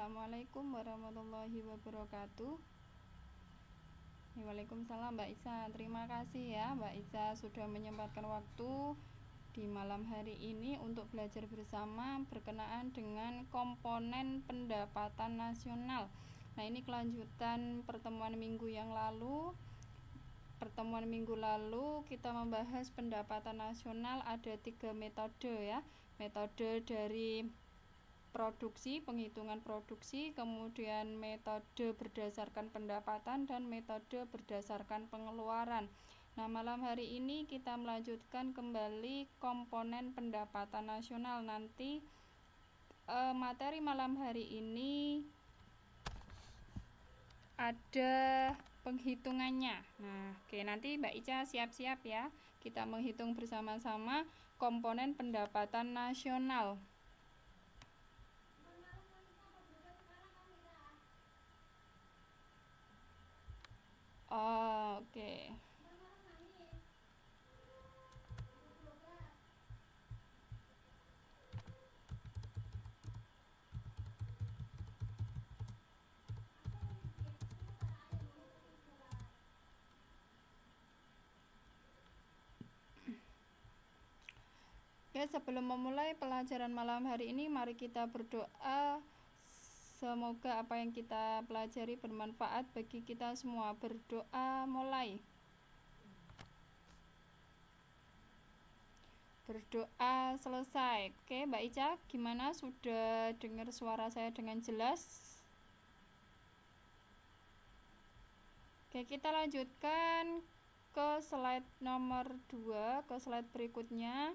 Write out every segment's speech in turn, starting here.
Assalamualaikum warahmatullahi wabarakatuh Waalaikumsalam Mbak Isa Terima kasih ya Mbak Isa sudah menyempatkan waktu di malam hari ini untuk belajar bersama berkenaan dengan komponen pendapatan nasional. Nah, ini kelanjutan pertemuan minggu yang lalu. Pertemuan minggu lalu kita membahas pendapatan nasional ada tiga metode ya. Metode dari produksi, penghitungan produksi, kemudian metode berdasarkan pendapatan dan metode berdasarkan pengeluaran. Nah, malam hari ini kita melanjutkan kembali komponen pendapatan nasional. Nanti eh, materi malam hari ini ada penghitungannya. Nah, oke nanti Mbak Ica siap-siap ya. Kita menghitung bersama-sama komponen pendapatan nasional. Oh, oke. oke. Ya, sebelum memulai pelajaran malam hari ini, mari kita berdoa Semoga apa yang kita pelajari bermanfaat bagi kita semua. Berdoa mulai. Berdoa selesai. Oke, Mbak Ica, gimana sudah dengar suara saya dengan jelas? Oke, kita lanjutkan ke slide nomor 2, ke slide berikutnya.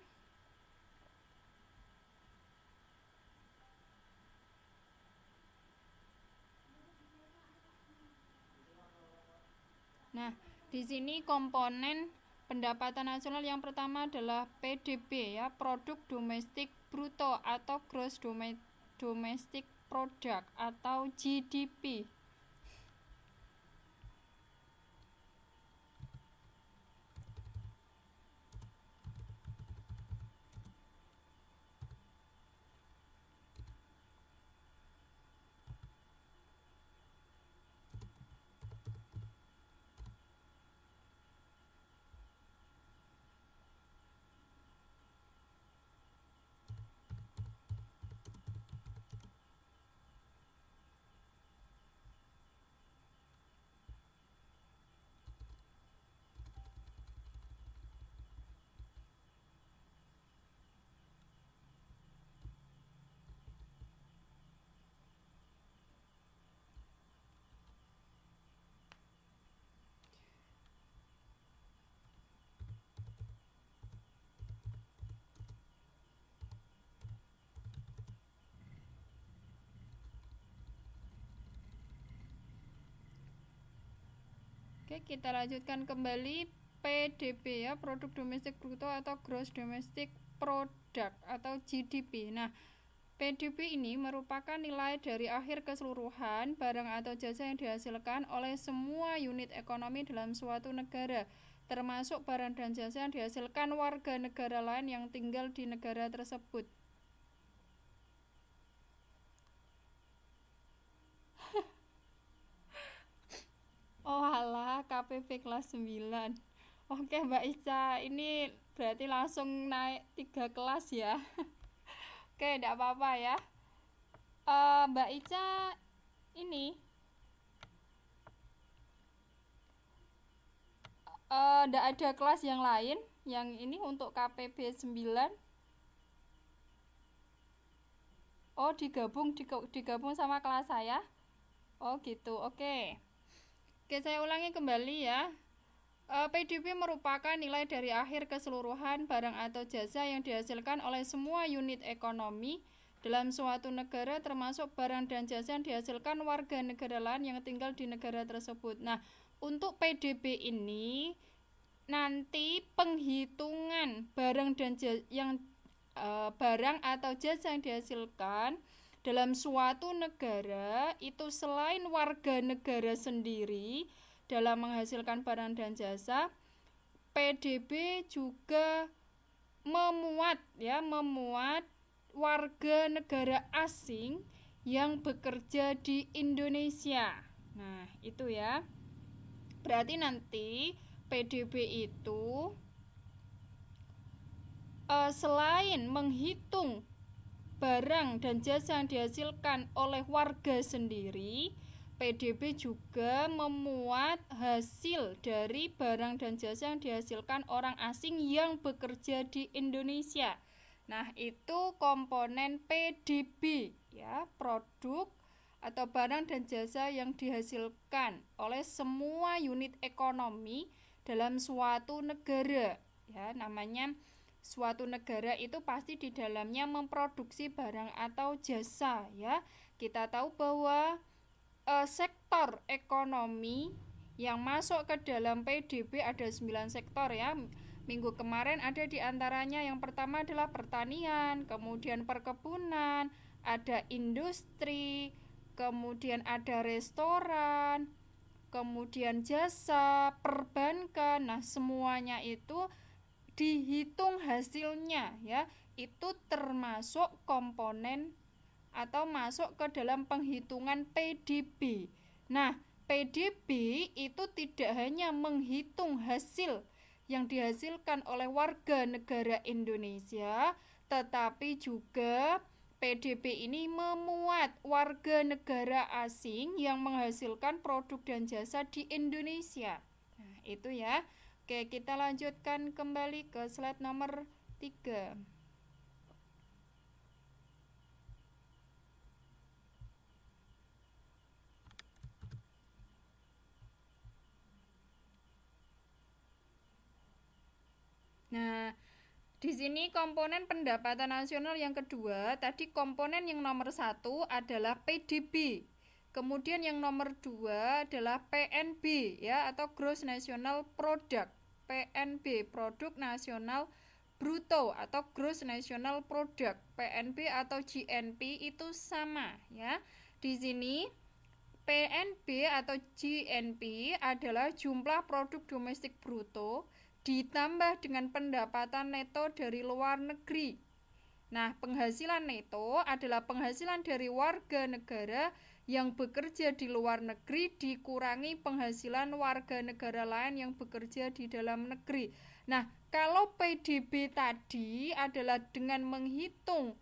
Nah, di sini komponen pendapatan nasional yang pertama adalah PDB ya, produk domestik bruto atau gross domestic product atau GDP. Oke, kita lanjutkan kembali PDB ya, produk domestik bruto atau gross domestic product atau GDP. Nah, PDB ini merupakan nilai dari akhir keseluruhan barang atau jasa yang dihasilkan oleh semua unit ekonomi dalam suatu negara, termasuk barang dan jasa yang dihasilkan warga negara lain yang tinggal di negara tersebut. Oh alah KPP kelas 9 Oke Mbak Ica ini berarti langsung naik tiga kelas ya Oke tidak apa-apa ya uh, Mbak Ica ini tidak eh, uh, ada kelas yang lain yang ini untuk KPP 9 Oh digabung digabung sama kelas saya Oh gitu oke okay. Oke, saya ulangi kembali ya. Eh, PDB merupakan nilai dari akhir keseluruhan barang atau jasa yang dihasilkan oleh semua unit ekonomi dalam suatu negara termasuk barang dan jasa yang dihasilkan warga negara lain yang tinggal di negara tersebut. Nah, untuk PDB ini nanti penghitungan barang dan jasa yang e, barang atau jasa yang dihasilkan dalam suatu negara itu selain warga negara sendiri dalam menghasilkan barang dan jasa, PDB juga memuat ya, memuat warga negara asing yang bekerja di Indonesia. Nah, itu ya. Berarti nanti PDB itu eh, selain menghitung barang dan jasa yang dihasilkan oleh warga sendiri, PDB juga memuat hasil dari barang dan jasa yang dihasilkan orang asing yang bekerja di Indonesia. Nah, itu komponen PDB ya, produk atau barang dan jasa yang dihasilkan oleh semua unit ekonomi dalam suatu negara ya, namanya suatu negara itu pasti di dalamnya memproduksi barang atau jasa ya. Kita tahu bahwa e, sektor ekonomi yang masuk ke dalam PDB ada 9 sektor ya. Minggu kemarin ada di antaranya yang pertama adalah pertanian, kemudian perkebunan, ada industri, kemudian ada restoran, kemudian jasa, perbankan. Nah, semuanya itu dihitung hasilnya ya itu termasuk komponen atau masuk ke dalam penghitungan PDB. Nah, PDB itu tidak hanya menghitung hasil yang dihasilkan oleh warga negara Indonesia, tetapi juga PDB ini memuat warga negara asing yang menghasilkan produk dan jasa di Indonesia. Nah, itu ya. Oke, kita lanjutkan kembali ke slide nomor 3. Nah, di sini komponen pendapatan nasional yang kedua, tadi komponen yang nomor satu adalah PDB, Kemudian yang nomor dua adalah PNB ya atau Gross National Product. PNB Produk Nasional Bruto atau Gross National Product PNB atau GNP itu sama ya. Di sini PNB atau GNP adalah jumlah produk domestik bruto ditambah dengan pendapatan neto dari luar negeri. Nah, penghasilan neto adalah penghasilan dari warga negara yang bekerja di luar negeri dikurangi penghasilan warga negara lain yang bekerja di dalam negeri. Nah, kalau PDB tadi adalah dengan menghitung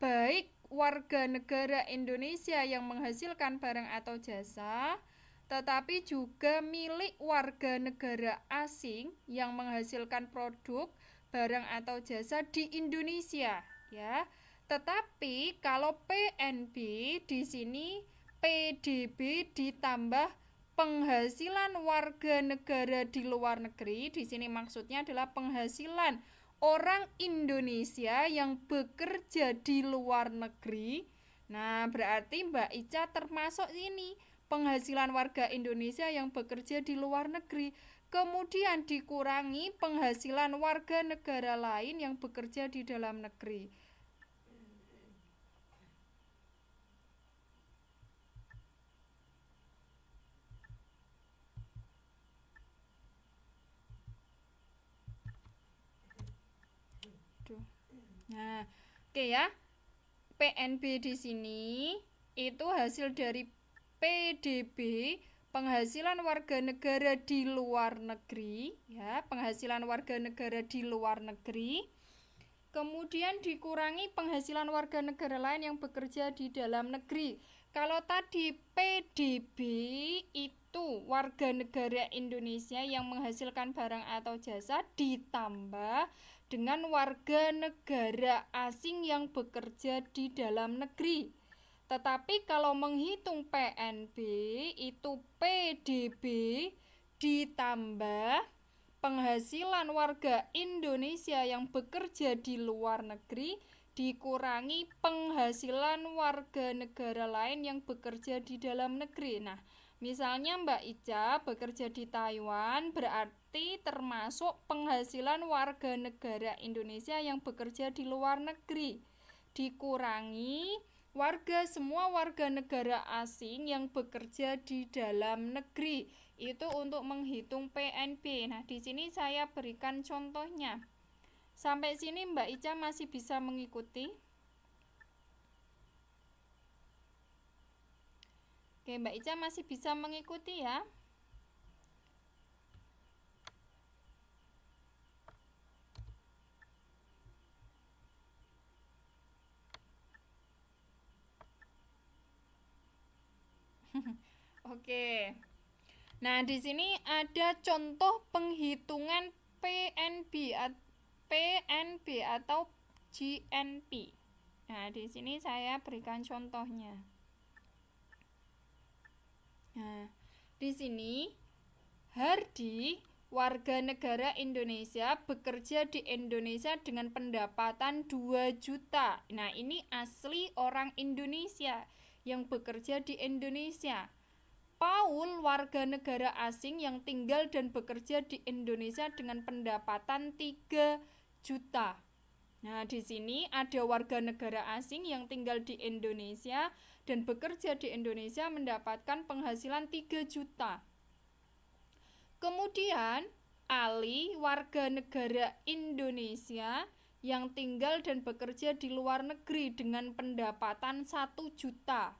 baik warga negara Indonesia yang menghasilkan barang atau jasa, tetapi juga milik warga negara asing yang menghasilkan produk, barang atau jasa di Indonesia, ya. Tetapi kalau PNB di sini PDB ditambah penghasilan warga negara di luar negeri. Di sini maksudnya adalah penghasilan orang Indonesia yang bekerja di luar negeri. Nah, berarti Mbak Ica termasuk ini penghasilan warga Indonesia yang bekerja di luar negeri. Kemudian dikurangi penghasilan warga negara lain yang bekerja di dalam negeri. Nah, oke okay ya. PNB di sini itu hasil dari PDB penghasilan warga negara di luar negeri ya, penghasilan warga negara di luar negeri. Kemudian dikurangi penghasilan warga negara lain yang bekerja di dalam negeri. Kalau tadi PDB itu warga negara Indonesia yang menghasilkan barang atau jasa ditambah dengan warga negara asing yang bekerja di dalam negeri. Tetapi kalau menghitung PNB itu PDB ditambah penghasilan warga Indonesia yang bekerja di luar negeri dikurangi penghasilan warga negara lain yang bekerja di dalam negeri. Nah, Misalnya Mbak Ica bekerja di Taiwan berarti termasuk penghasilan warga negara Indonesia yang bekerja di luar negeri. Dikurangi warga semua warga negara asing yang bekerja di dalam negeri. Itu untuk menghitung PNB. Nah, di sini saya berikan contohnya. Sampai sini Mbak Ica masih bisa mengikuti? Oke, Mbak Ica masih bisa mengikuti ya. Oke. Nah, di sini ada contoh penghitungan PNB PNB atau GNP. Nah, di sini saya berikan contohnya. Nah, di sini Hardi warga negara Indonesia bekerja di Indonesia dengan pendapatan 2 juta. Nah, ini asli orang Indonesia yang bekerja di Indonesia. Paul warga negara asing yang tinggal dan bekerja di Indonesia dengan pendapatan 3 juta. Nah, di sini ada warga negara asing yang tinggal di Indonesia dan bekerja di Indonesia mendapatkan penghasilan 3 juta. Kemudian, Ali warga negara Indonesia yang tinggal dan bekerja di luar negeri dengan pendapatan 1 juta.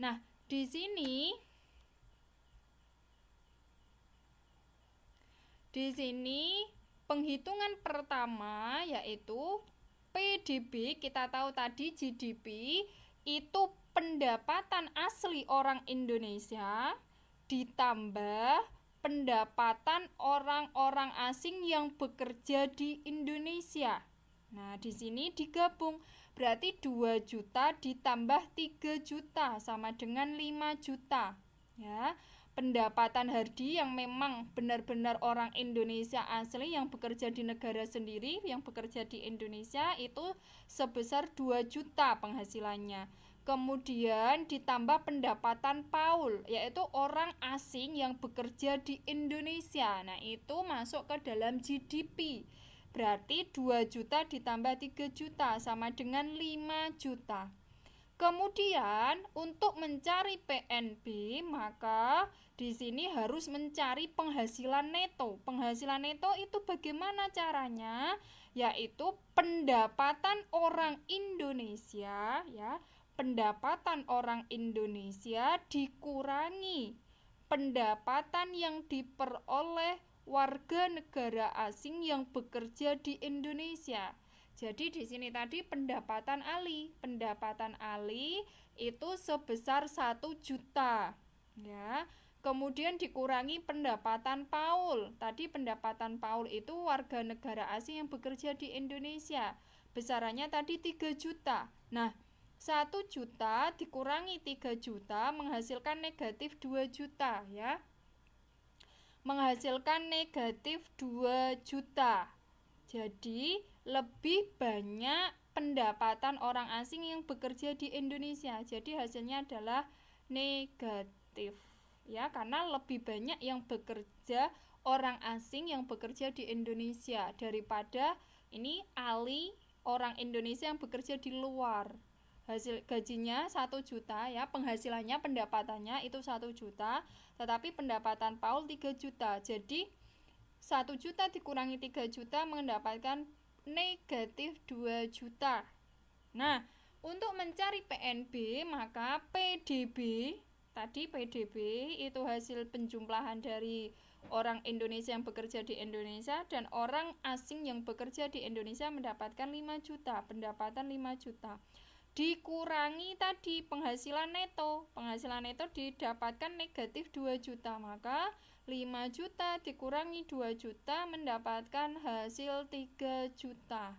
Nah, di sini Di sini penghitungan pertama yaitu PDB kita tahu tadi GDP itu pendapatan asli orang Indonesia ditambah pendapatan orang-orang asing yang bekerja di Indonesia. Nah, di sini digabung berarti 2 juta ditambah 3 juta sama dengan 5 juta. Ya, pendapatan Hardi yang memang benar-benar orang Indonesia asli yang bekerja di negara sendiri, yang bekerja di Indonesia itu sebesar 2 juta penghasilannya. Kemudian ditambah pendapatan Paul, yaitu orang asing yang bekerja di Indonesia. Nah, itu masuk ke dalam GDP. Berarti 2 juta ditambah 3 juta sama dengan 5 juta. Kemudian untuk mencari PNB maka di sini harus mencari penghasilan neto. Penghasilan neto itu bagaimana caranya? Yaitu pendapatan orang Indonesia ya pendapatan orang Indonesia dikurangi pendapatan yang diperoleh warga negara asing yang bekerja di Indonesia. Jadi di sini tadi pendapatan Ali, pendapatan Ali itu sebesar 1 juta. Ya. Kemudian dikurangi pendapatan Paul. Tadi pendapatan Paul itu warga negara asing yang bekerja di Indonesia. Besarannya tadi 3 juta. Nah, 1 juta dikurangi 3 juta menghasilkan negatif 2 juta ya. Menghasilkan negatif 2 juta. Jadi lebih banyak pendapatan orang asing yang bekerja di Indonesia. Jadi hasilnya adalah negatif ya karena lebih banyak yang bekerja orang asing yang bekerja di Indonesia daripada ini ali orang Indonesia yang bekerja di luar hasil gajinya 1 juta ya penghasilannya pendapatannya itu 1 juta tetapi pendapatan Paul 3 juta jadi 1 juta dikurangi 3 juta mendapatkan negatif 2 juta nah untuk mencari PNB maka PDB tadi PDB itu hasil penjumlahan dari orang Indonesia yang bekerja di Indonesia dan orang asing yang bekerja di Indonesia mendapatkan 5 juta, pendapatan 5 juta dikurangi tadi penghasilan neto penghasilan neto didapatkan negatif 2 juta maka 5 juta dikurangi 2 juta mendapatkan hasil 3 juta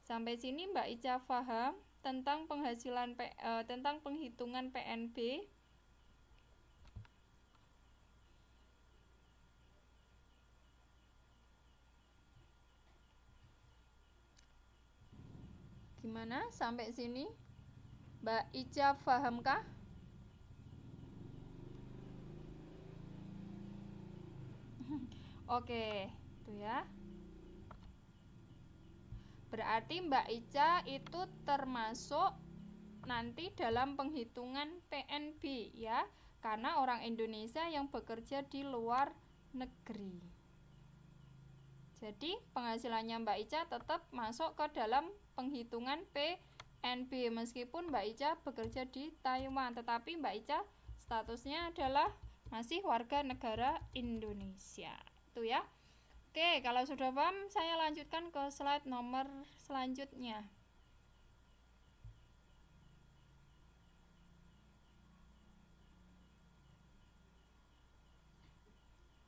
sampai sini Mbak Ica paham tentang penghasilan e, tentang penghitungan PNB gimana sampai sini Mbak Ica fahamkah? Oke, itu ya. Berarti Mbak Ica itu termasuk nanti dalam penghitungan PNB ya, karena orang Indonesia yang bekerja di luar negeri. Jadi penghasilannya Mbak Ica tetap masuk ke dalam penghitungan PNB NB meskipun Mbak Ica bekerja di Taiwan tetapi Mbak Ica statusnya adalah masih warga negara Indonesia itu ya Oke kalau sudah paham saya lanjutkan ke slide nomor selanjutnya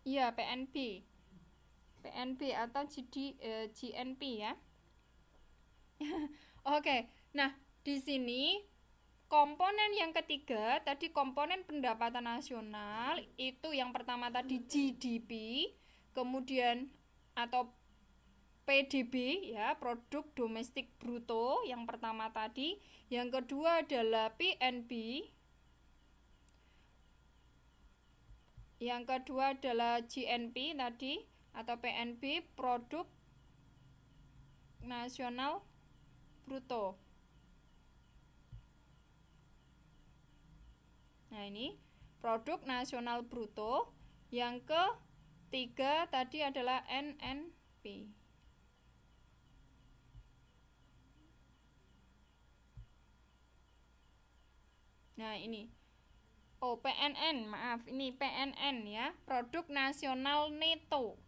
Iya PNB PNB atau GD, eh, GNP ya Oke, okay. Nah, di sini komponen yang ketiga tadi komponen pendapatan nasional itu yang pertama tadi GDP, kemudian atau PDB ya, produk domestik bruto yang pertama tadi, yang kedua adalah PNB. Yang kedua adalah GNP tadi atau PNB produk nasional bruto. Nah, ini produk nasional bruto. Yang ke tiga tadi adalah NNP. Nah, ini Oh, PNN, maaf, ini PNN ya, produk nasional neto.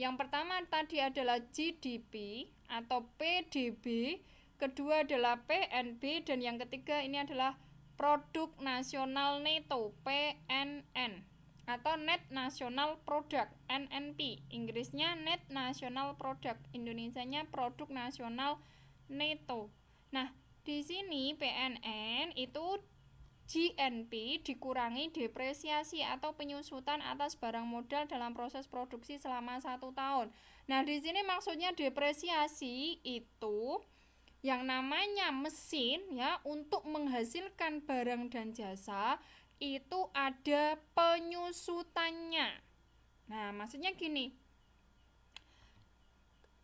Yang pertama tadi adalah GDP atau PDB, kedua adalah PNB dan yang ketiga ini adalah Produk Nasional Neto PNN atau Net National Product NNP Inggrisnya Net National Product Indonesianya Produk Nasional Neto Nah di sini PNN itu GNP dikurangi depresiasi atau penyusutan atas barang modal dalam proses produksi selama satu tahun. Nah, di sini maksudnya depresiasi itu yang namanya mesin ya untuk menghasilkan barang dan jasa itu ada penyusutannya. Nah, maksudnya gini.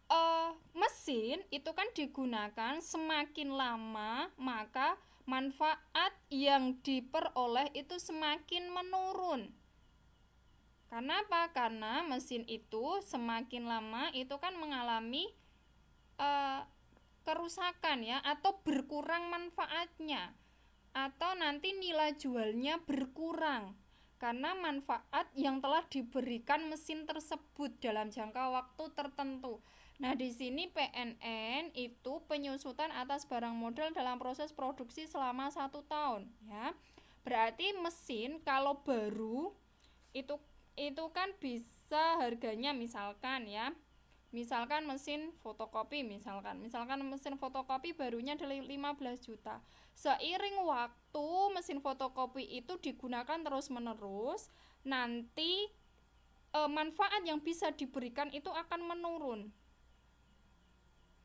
Uh, mesin itu kan digunakan semakin lama, maka manfaat yang diperoleh itu semakin menurun. Karena apa? Karena mesin itu semakin lama itu kan mengalami uh, kerusakan ya atau berkurang manfaatnya atau nanti nilai jualnya berkurang karena manfaat yang telah diberikan mesin tersebut dalam jangka waktu tertentu. Nah, di sini PNN itu penyusutan atas barang modal dalam proses produksi selama satu tahun, ya. Berarti mesin kalau baru itu itu kan bisa harganya misalkan ya Misalkan mesin fotokopi misalkan, misalkan mesin fotokopi barunya dari 15 juta. Seiring waktu mesin fotokopi itu digunakan terus-menerus, nanti e, manfaat yang bisa diberikan itu akan menurun.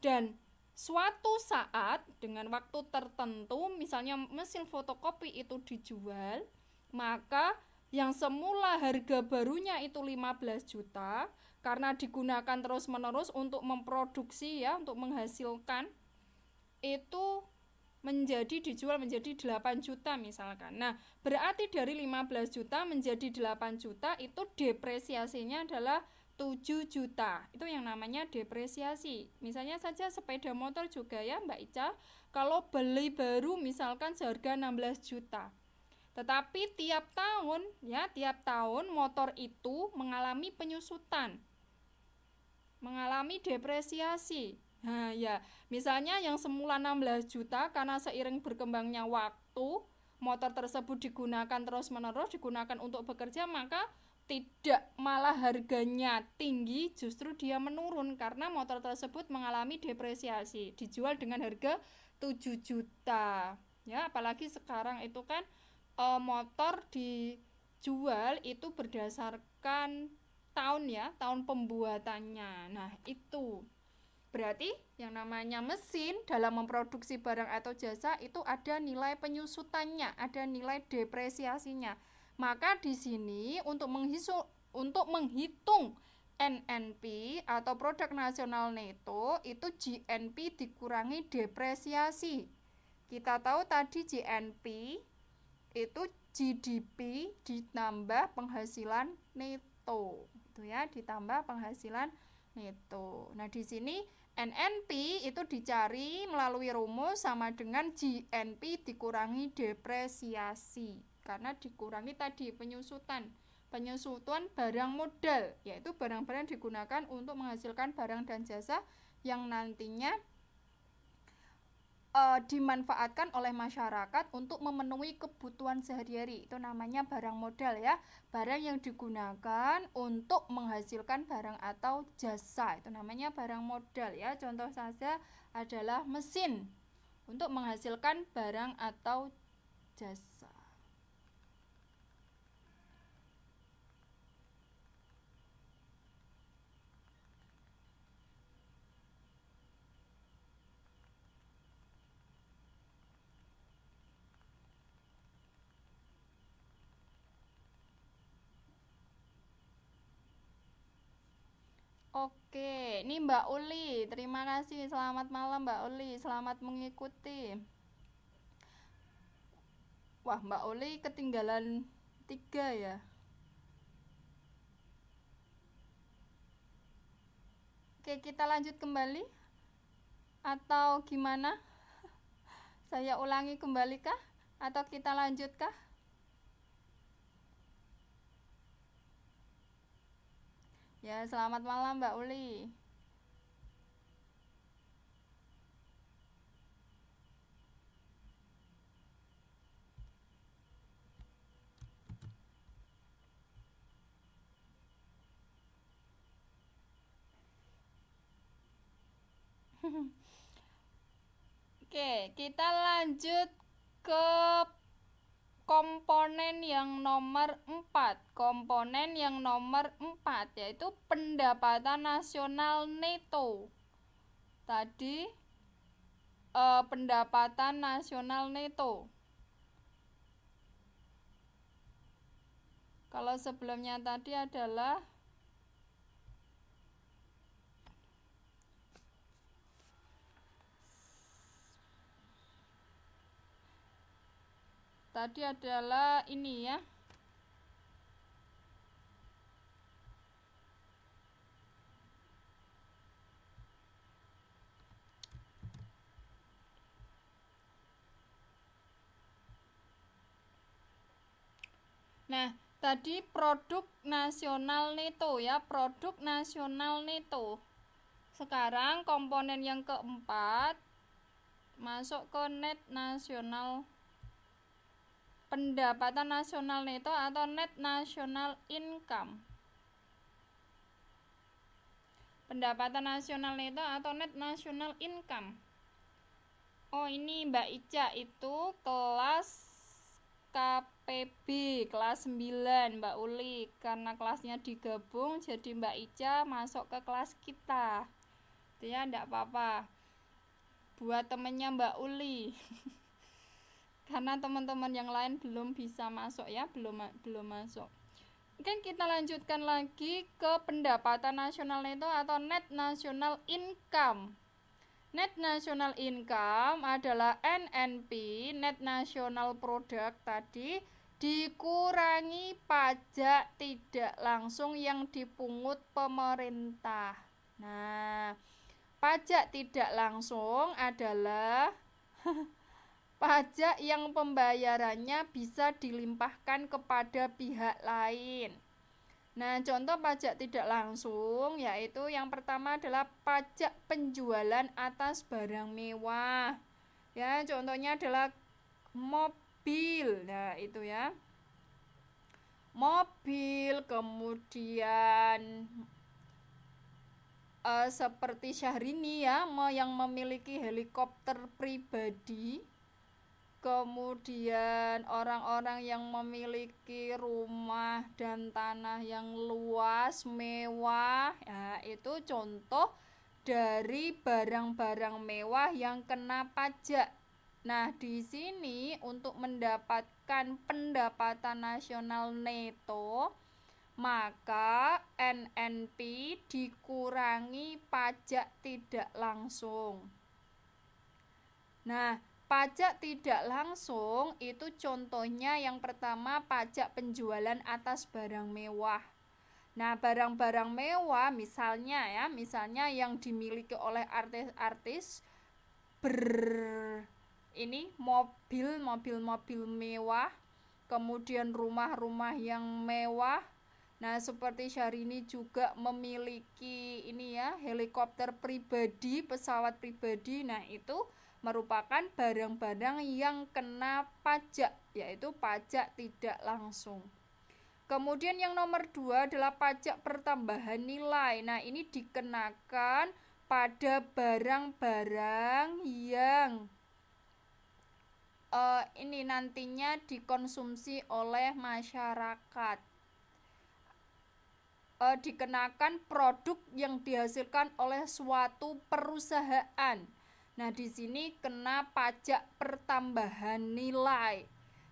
Dan suatu saat dengan waktu tertentu misalnya mesin fotokopi itu dijual, maka yang semula harga barunya itu 15 juta karena digunakan terus-menerus untuk memproduksi ya, untuk menghasilkan itu menjadi dijual menjadi 8 juta misalkan. Nah, berarti dari 15 juta menjadi 8 juta itu depresiasinya adalah 7 juta. Itu yang namanya depresiasi. Misalnya saja sepeda motor juga ya Mbak Ica, kalau beli baru misalkan seharga 16 juta tetapi tiap tahun, ya, tiap tahun motor itu mengalami penyusutan, mengalami depresiasi. Nah, ya, misalnya yang semula 16 juta karena seiring berkembangnya waktu motor tersebut digunakan terus-menerus digunakan untuk bekerja maka tidak malah harganya tinggi justru dia menurun karena motor tersebut mengalami depresiasi dijual dengan harga 7 juta ya apalagi sekarang itu kan e, motor dijual itu berdasarkan tahun ya, tahun pembuatannya. Nah, itu. Berarti yang namanya mesin dalam memproduksi barang atau jasa itu ada nilai penyusutannya, ada nilai depresiasinya. Maka di sini untuk menghitung untuk menghitung NNP atau produk nasional neto itu GNP dikurangi depresiasi. Kita tahu tadi GNP itu GDP ditambah penghasilan neto itu ya ditambah penghasilan neto nah di sini NNP itu dicari melalui rumus sama dengan GNP dikurangi depresiasi karena dikurangi tadi penyusutan penyusutan barang modal yaitu barang-barang digunakan untuk menghasilkan barang dan jasa yang nantinya uh, dimanfaatkan oleh masyarakat untuk memenuhi kebutuhan sehari-hari. Itu namanya barang modal ya. Barang yang digunakan untuk menghasilkan barang atau jasa. Itu namanya barang modal ya. Contoh saja adalah mesin untuk menghasilkan barang atau jasa. Oke, ini Mbak Uli. Terima kasih. Selamat malam Mbak Uli. Selamat mengikuti. Wah, Mbak Uli ketinggalan tiga ya. Oke, kita lanjut kembali. Atau gimana? Saya ulangi kembali kah? Atau kita lanjutkah? kah? Ya, selamat malam Mbak Uli. Oke, kita lanjut ke komponen yang nomor empat, komponen yang nomor empat, yaitu pendapatan nasional neto tadi eh, pendapatan nasional neto kalau sebelumnya tadi adalah tadi adalah ini ya Nah, tadi produk nasional neto ya, produk nasional neto. Sekarang komponen yang keempat masuk ke net nasional pendapatan nasional neto atau net national income pendapatan nasional neto atau net national income oh ini Mbak Ica itu kelas KPB kelas 9 Mbak Uli karena kelasnya digabung jadi Mbak Ica masuk ke kelas kita itu ya apa-apa buat temennya Mbak Uli karena teman-teman yang lain belum bisa masuk ya belum belum masuk mungkin kita lanjutkan lagi ke pendapatan nasional itu atau net national income net national income adalah NNP net national product tadi dikurangi pajak tidak langsung yang dipungut pemerintah nah pajak tidak langsung adalah pajak yang pembayarannya bisa dilimpahkan kepada pihak lain. Nah, contoh pajak tidak langsung yaitu yang pertama adalah pajak penjualan atas barang mewah. Ya, contohnya adalah mobil. Nah, itu ya. Mobil, kemudian uh, seperti Syahrini ya, yang memiliki helikopter pribadi kemudian orang-orang yang memiliki rumah dan tanah yang luas, mewah, ya, itu contoh dari barang-barang mewah yang kena pajak. Nah, di sini untuk mendapatkan pendapatan nasional neto, maka NNP dikurangi pajak tidak langsung. Nah, Pajak tidak langsung itu contohnya yang pertama pajak penjualan atas barang mewah. Nah, barang-barang mewah misalnya ya, misalnya yang dimiliki oleh artis-artis ber ini mobil, mobil-mobil mewah, kemudian rumah-rumah yang mewah. Nah, seperti Syahrini juga memiliki ini ya, helikopter pribadi, pesawat pribadi. Nah, itu merupakan barang-barang yang kena pajak, yaitu pajak tidak langsung. Kemudian yang nomor dua adalah pajak pertambahan nilai. Nah, ini dikenakan pada barang-barang yang uh, ini nantinya dikonsumsi oleh masyarakat. Uh, dikenakan produk yang dihasilkan oleh suatu perusahaan Nah, di sini kena pajak pertambahan nilai.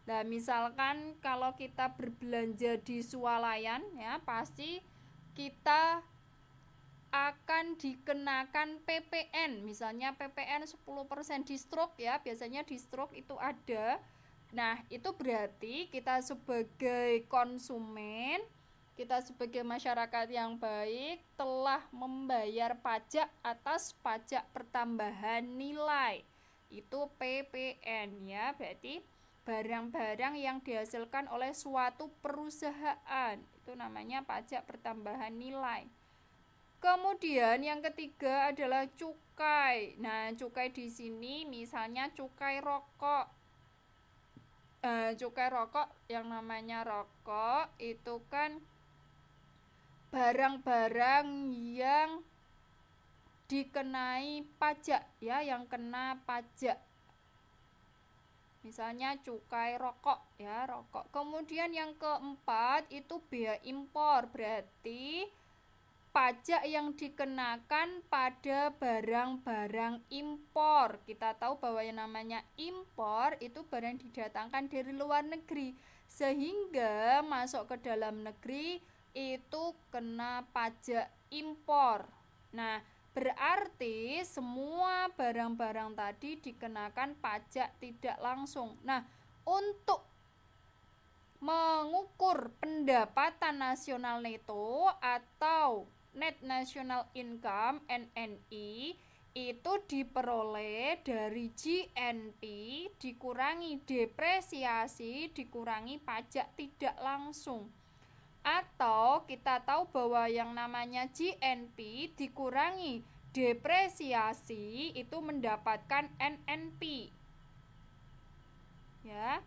Nah, misalkan kalau kita berbelanja di swalayan ya, pasti kita akan dikenakan PPN. Misalnya PPN 10% di stroke ya, biasanya di stroke itu ada. Nah, itu berarti kita sebagai konsumen kita sebagai masyarakat yang baik telah membayar pajak atas pajak pertambahan nilai itu PPN ya berarti barang-barang yang dihasilkan oleh suatu perusahaan itu namanya pajak pertambahan nilai kemudian yang ketiga adalah cukai nah cukai di sini misalnya cukai rokok eh, cukai rokok yang namanya rokok itu kan barang-barang yang dikenai pajak ya yang kena pajak misalnya cukai rokok ya rokok kemudian yang keempat itu biaya impor berarti pajak yang dikenakan pada barang-barang impor. Kita tahu bahwa yang namanya impor itu barang didatangkan dari luar negeri, sehingga masuk ke dalam negeri itu kena pajak impor. Nah, berarti semua barang-barang tadi dikenakan pajak tidak langsung. Nah, untuk mengukur pendapatan nasional neto atau net national income NNI itu diperoleh dari GNP dikurangi depresiasi dikurangi pajak tidak langsung. Atau kita tahu bahwa yang namanya GNP dikurangi depresiasi itu mendapatkan NNP. Ya.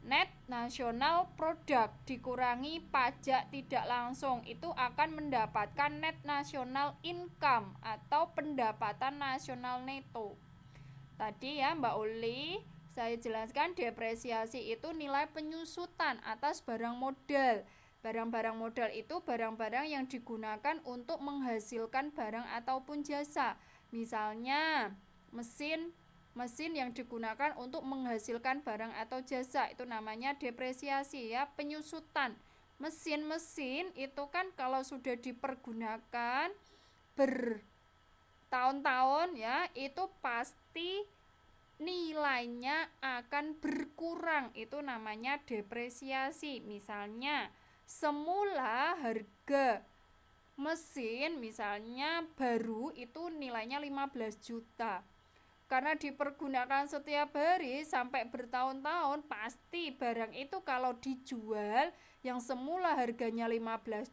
Net National Product dikurangi pajak tidak langsung itu akan mendapatkan net national income atau pendapatan nasional neto. Tadi ya Mbak Uli, saya jelaskan depresiasi itu nilai penyusutan atas barang modal Barang-barang modal itu barang-barang yang digunakan untuk menghasilkan barang ataupun jasa. Misalnya, mesin mesin yang digunakan untuk menghasilkan barang atau jasa itu namanya depresiasi ya, penyusutan. Mesin-mesin itu kan kalau sudah dipergunakan bertahun-tahun ya, itu pasti nilainya akan berkurang. Itu namanya depresiasi. Misalnya, semula harga mesin misalnya baru itu nilainya 15 juta karena dipergunakan setiap hari sampai bertahun-tahun pasti barang itu kalau dijual yang semula harganya 15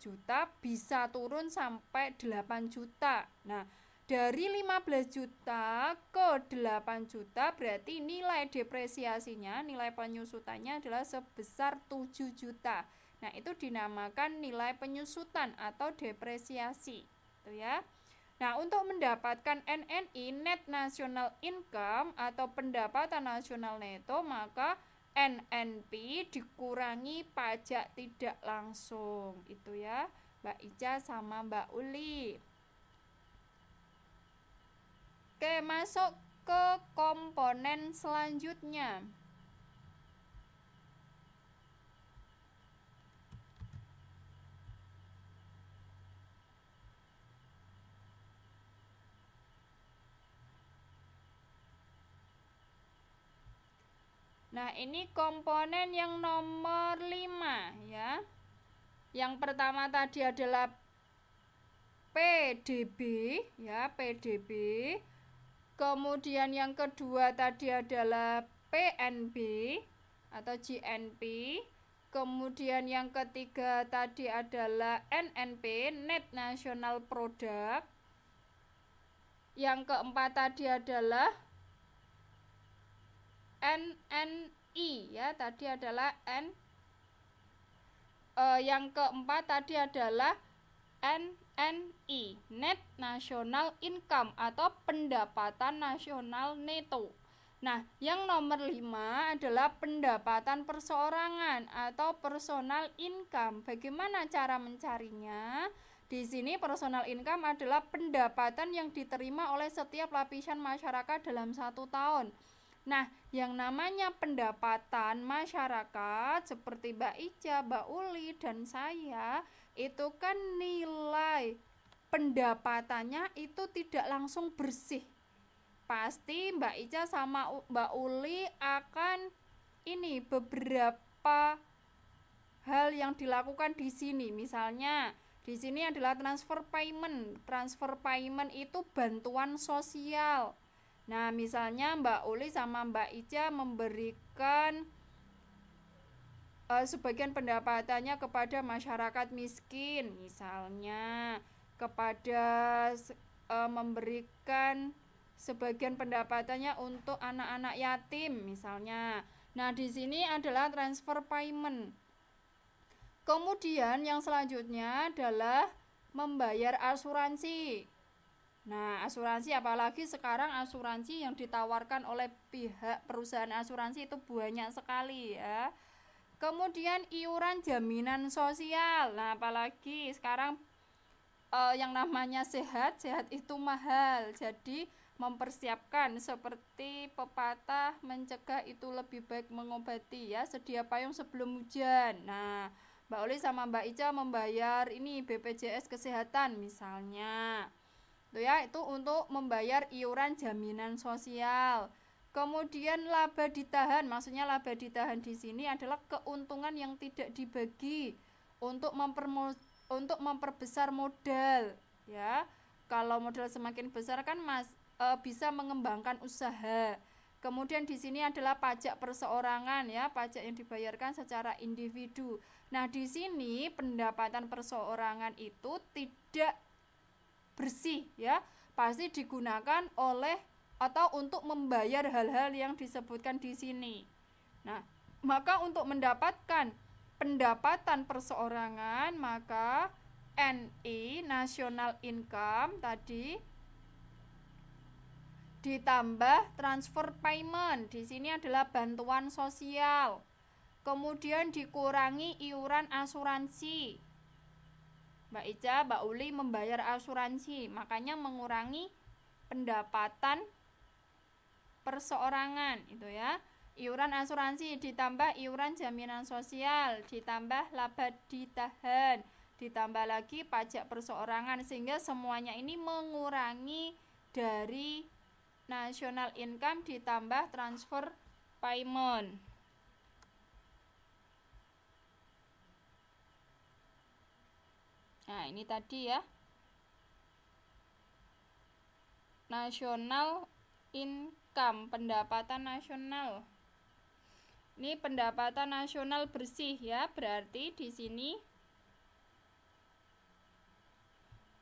juta bisa turun sampai 8 juta nah dari 15 juta ke 8 juta berarti nilai depresiasinya nilai penyusutannya adalah sebesar 7 juta Nah, itu dinamakan nilai penyusutan atau depresiasi, gitu ya. Nah, untuk mendapatkan NNI (Net National Income) atau pendapatan nasional neto, maka NNP dikurangi pajak tidak langsung, itu ya, Mbak Ica sama Mbak Uli. Oke, masuk ke komponen selanjutnya. Nah, ini komponen yang nomor 5 ya. Yang pertama tadi adalah PDB ya, PDB. Kemudian yang kedua tadi adalah PNB atau GNP. Kemudian yang ketiga tadi adalah NNP, Net National Product. Yang keempat tadi adalah NNI ya tadi adalah N uh, yang keempat tadi adalah NNI Net National Income atau pendapatan nasional neto Nah, yang nomor lima adalah pendapatan perseorangan atau personal income. Bagaimana cara mencarinya? Di sini personal income adalah pendapatan yang diterima oleh setiap lapisan masyarakat dalam satu tahun. Nah, yang namanya pendapatan masyarakat seperti Mbak Ica, Mbak Uli, dan saya itu kan nilai pendapatannya itu tidak langsung bersih. Pasti Mbak Ica sama Mbak Uli akan ini beberapa hal yang dilakukan di sini. Misalnya, di sini adalah transfer payment. Transfer payment itu bantuan sosial Nah, misalnya Mbak Uli sama Mbak Ica memberikan uh, sebagian pendapatannya kepada masyarakat miskin, misalnya kepada uh, memberikan sebagian pendapatannya untuk anak-anak yatim, misalnya. Nah, di sini adalah transfer payment. Kemudian yang selanjutnya adalah membayar asuransi. Nah, asuransi apalagi sekarang asuransi yang ditawarkan oleh pihak perusahaan asuransi itu banyak sekali ya. Kemudian iuran jaminan sosial. Nah, apalagi sekarang eh, yang namanya sehat, sehat itu mahal. Jadi mempersiapkan seperti pepatah mencegah itu lebih baik mengobati ya, sedia payung sebelum hujan. Nah, Mbak Oli sama Mbak Ica membayar ini BPJS kesehatan misalnya Tuh ya, itu untuk membayar iuran jaminan sosial. Kemudian laba ditahan, maksudnya laba ditahan di sini adalah keuntungan yang tidak dibagi untuk mempermo untuk memperbesar modal, ya. Kalau modal semakin besar kan Mas e, bisa mengembangkan usaha. Kemudian di sini adalah pajak perseorangan ya, pajak yang dibayarkan secara individu. Nah, di sini pendapatan perseorangan itu tidak bersih ya pasti digunakan oleh atau untuk membayar hal-hal yang disebutkan di sini. Nah, maka untuk mendapatkan pendapatan perseorangan maka NI national income tadi ditambah transfer payment. Di sini adalah bantuan sosial. Kemudian dikurangi iuran asuransi. Mbak Ica, Mbak Uli membayar asuransi, makanya mengurangi pendapatan perseorangan itu ya. Iuran asuransi ditambah iuran jaminan sosial, ditambah laba ditahan, ditambah lagi pajak perseorangan sehingga semuanya ini mengurangi dari national income ditambah transfer payment. Nah, ini tadi ya. Nasional income, pendapatan nasional. Ini pendapatan nasional bersih ya, berarti di sini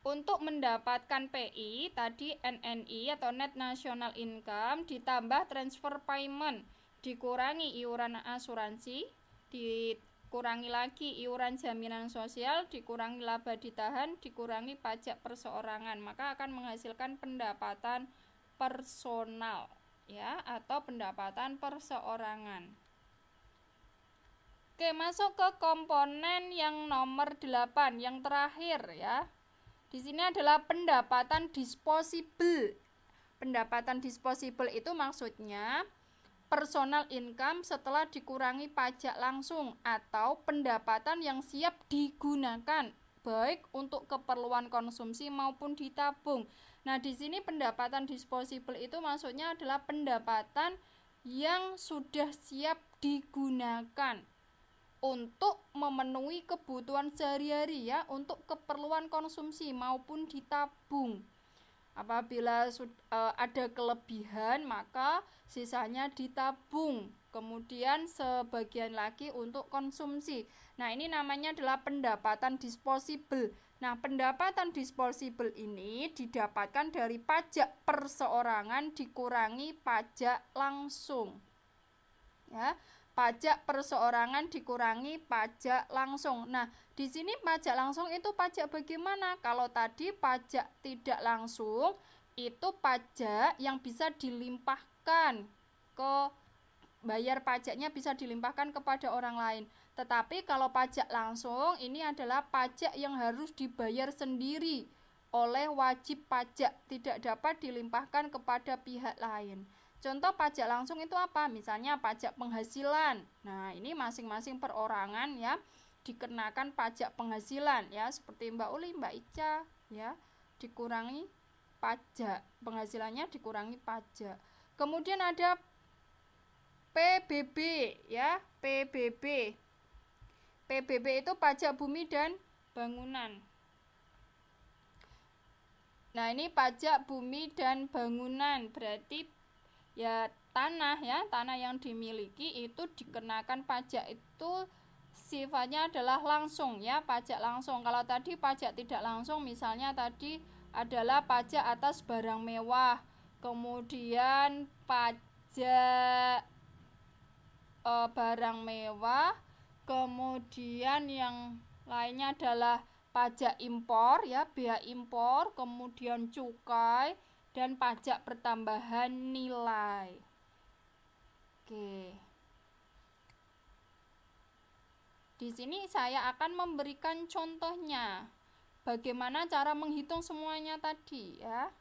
untuk mendapatkan PI tadi NNI atau net national income ditambah transfer payment dikurangi iuran asuransi di dikurangi lagi iuran jaminan sosial, dikurangi laba ditahan, dikurangi pajak perseorangan, maka akan menghasilkan pendapatan personal ya atau pendapatan perseorangan. Oke, masuk ke komponen yang nomor 8, yang terakhir ya. Di sini adalah pendapatan disposable. Pendapatan disposable itu maksudnya personal income setelah dikurangi pajak langsung atau pendapatan yang siap digunakan baik untuk keperluan konsumsi maupun ditabung. Nah, di sini pendapatan disposable itu maksudnya adalah pendapatan yang sudah siap digunakan untuk memenuhi kebutuhan sehari-hari ya, untuk keperluan konsumsi maupun ditabung. Apabila eh, ada kelebihan, maka sisanya ditabung, kemudian sebagian lagi untuk konsumsi. Nah, ini namanya adalah pendapatan disposable. Nah, pendapatan disposable ini didapatkan dari pajak perseorangan dikurangi pajak langsung. Ya, pajak perseorangan dikurangi pajak langsung. Nah, di sini pajak langsung itu pajak bagaimana? Kalau tadi pajak tidak langsung itu pajak yang bisa dilimpahkan ke bayar pajaknya bisa dilimpahkan kepada orang lain. Tetapi kalau pajak langsung ini adalah pajak yang harus dibayar sendiri oleh wajib pajak, tidak dapat dilimpahkan kepada pihak lain. Contoh pajak langsung itu apa? Misalnya pajak penghasilan. Nah, ini masing-masing perorangan ya dikenakan pajak penghasilan ya seperti Mbak Uli, Mbak Ica ya dikurangi pajak penghasilannya dikurangi pajak. Kemudian ada PBB ya, PBB. PBB itu pajak bumi dan bangunan. Nah, ini pajak bumi dan bangunan. Berarti ya tanah ya tanah yang dimiliki itu dikenakan pajak itu sifatnya adalah langsung ya pajak langsung kalau tadi pajak tidak langsung misalnya tadi adalah pajak atas barang mewah kemudian pajak e, barang mewah kemudian yang lainnya adalah pajak impor ya biaya impor kemudian cukai dan pajak pertambahan nilai. Oke. Di sini saya akan memberikan contohnya. Bagaimana cara menghitung semuanya tadi ya?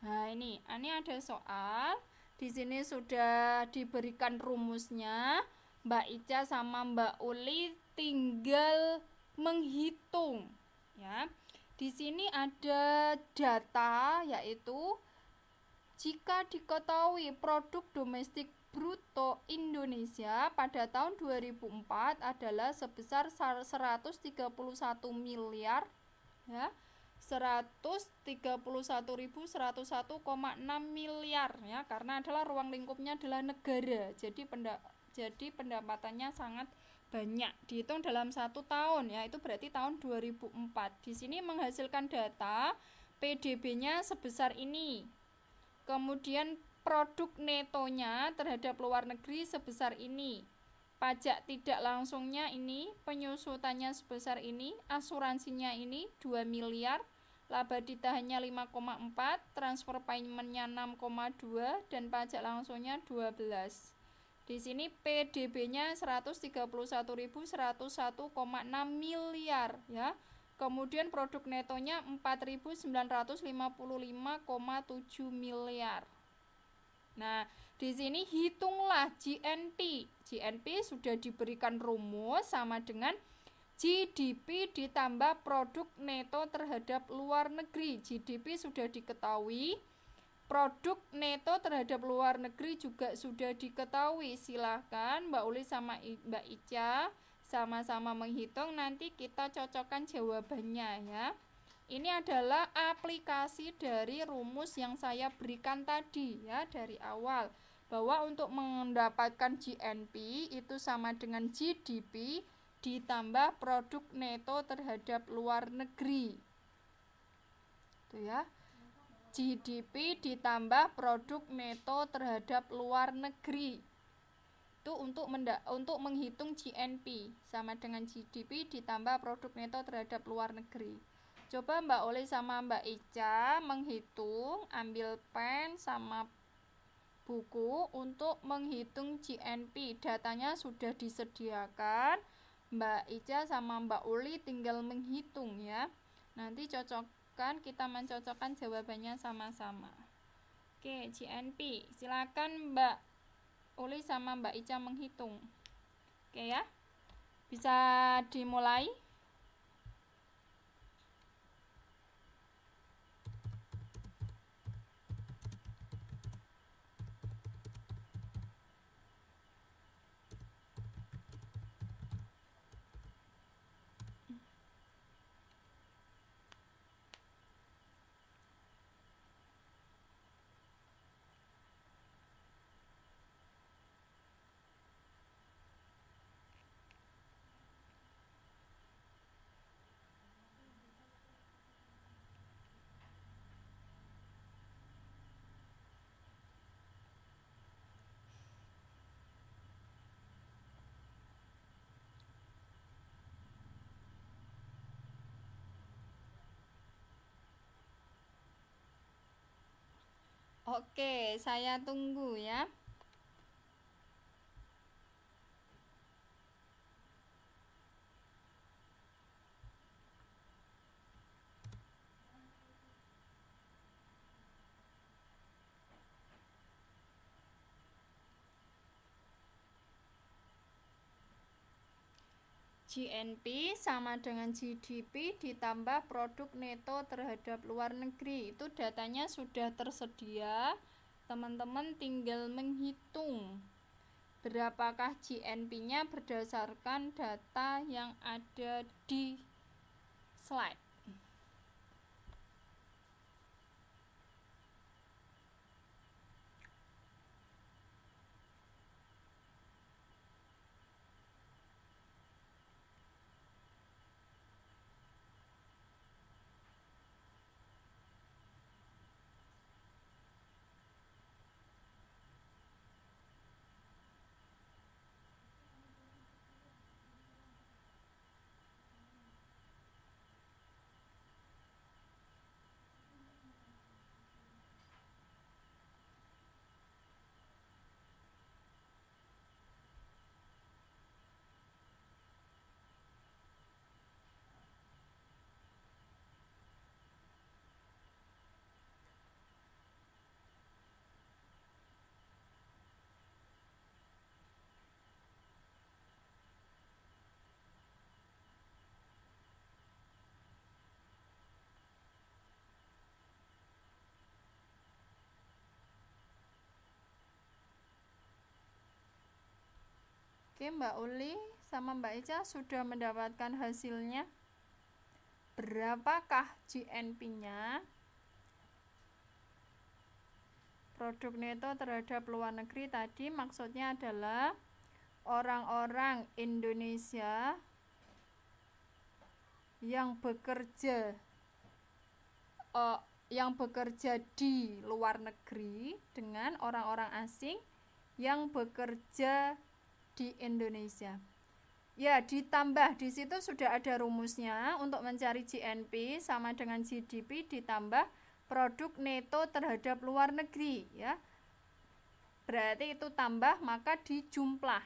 Nah, ini, ah, ini ada soal. Di sini sudah diberikan rumusnya. Mbak Ica sama Mbak Uli tinggal menghitung ya. Di sini ada data yaitu jika diketahui produk domestik bruto Indonesia pada tahun 2004 adalah sebesar 131 miliar ya 131.101,6 miliar ya karena adalah ruang lingkupnya adalah negara jadi penda, jadi pendapatannya sangat banyak dihitung dalam satu tahun ya itu berarti tahun 2004 di sini menghasilkan data PDB-nya sebesar ini kemudian produk netonya terhadap luar negeri sebesar ini pajak tidak langsungnya ini penyusutannya sebesar ini asuransinya ini 2 miliar laba ditahannya 5,4 transfer paymentnya 6,2 dan pajak langsungnya 12 di sini PDB-nya 131.101,6 miliar ya. Kemudian produk netonya 4.955,7 miliar. Nah, di sini hitunglah GNP. GNP sudah diberikan rumus sama dengan GDP ditambah produk neto terhadap luar negeri. GDP sudah diketahui Produk neto terhadap luar negeri juga sudah diketahui. Silahkan Mbak Uli sama Mbak Ica sama-sama menghitung nanti kita cocokkan jawabannya ya. Ini adalah aplikasi dari rumus yang saya berikan tadi ya dari awal bahwa untuk mendapatkan GNP itu sama dengan GDP ditambah produk neto terhadap luar negeri. Itu ya. GDP ditambah produk neto terhadap luar negeri itu untuk menda, untuk menghitung GNP sama dengan GDP ditambah produk neto terhadap luar negeri coba Mbak Oli sama Mbak Ica menghitung ambil pen sama buku untuk menghitung GNP datanya sudah disediakan Mbak Ica sama Mbak Uli tinggal menghitung ya nanti cocok kan kita mencocokkan jawabannya sama-sama. Oke, JNP, silakan Mbak Uli sama Mbak Ica menghitung. Oke ya. Bisa dimulai. Oke, saya tunggu ya. GNP sama dengan GDP ditambah produk neto terhadap luar negeri. Itu datanya sudah tersedia. Teman-teman tinggal menghitung berapakah GNP-nya berdasarkan data yang ada di slide. Oke, Mbak Uli sama Mbak Ica sudah mendapatkan hasilnya. Berapakah GNP-nya? Produk neto terhadap luar negeri tadi maksudnya adalah orang-orang Indonesia yang bekerja uh, yang bekerja di luar negeri dengan orang-orang asing yang bekerja di Indonesia. Ya, ditambah di situ sudah ada rumusnya untuk mencari GNP sama dengan GDP ditambah produk neto terhadap luar negeri ya. Berarti itu tambah maka dijumlah.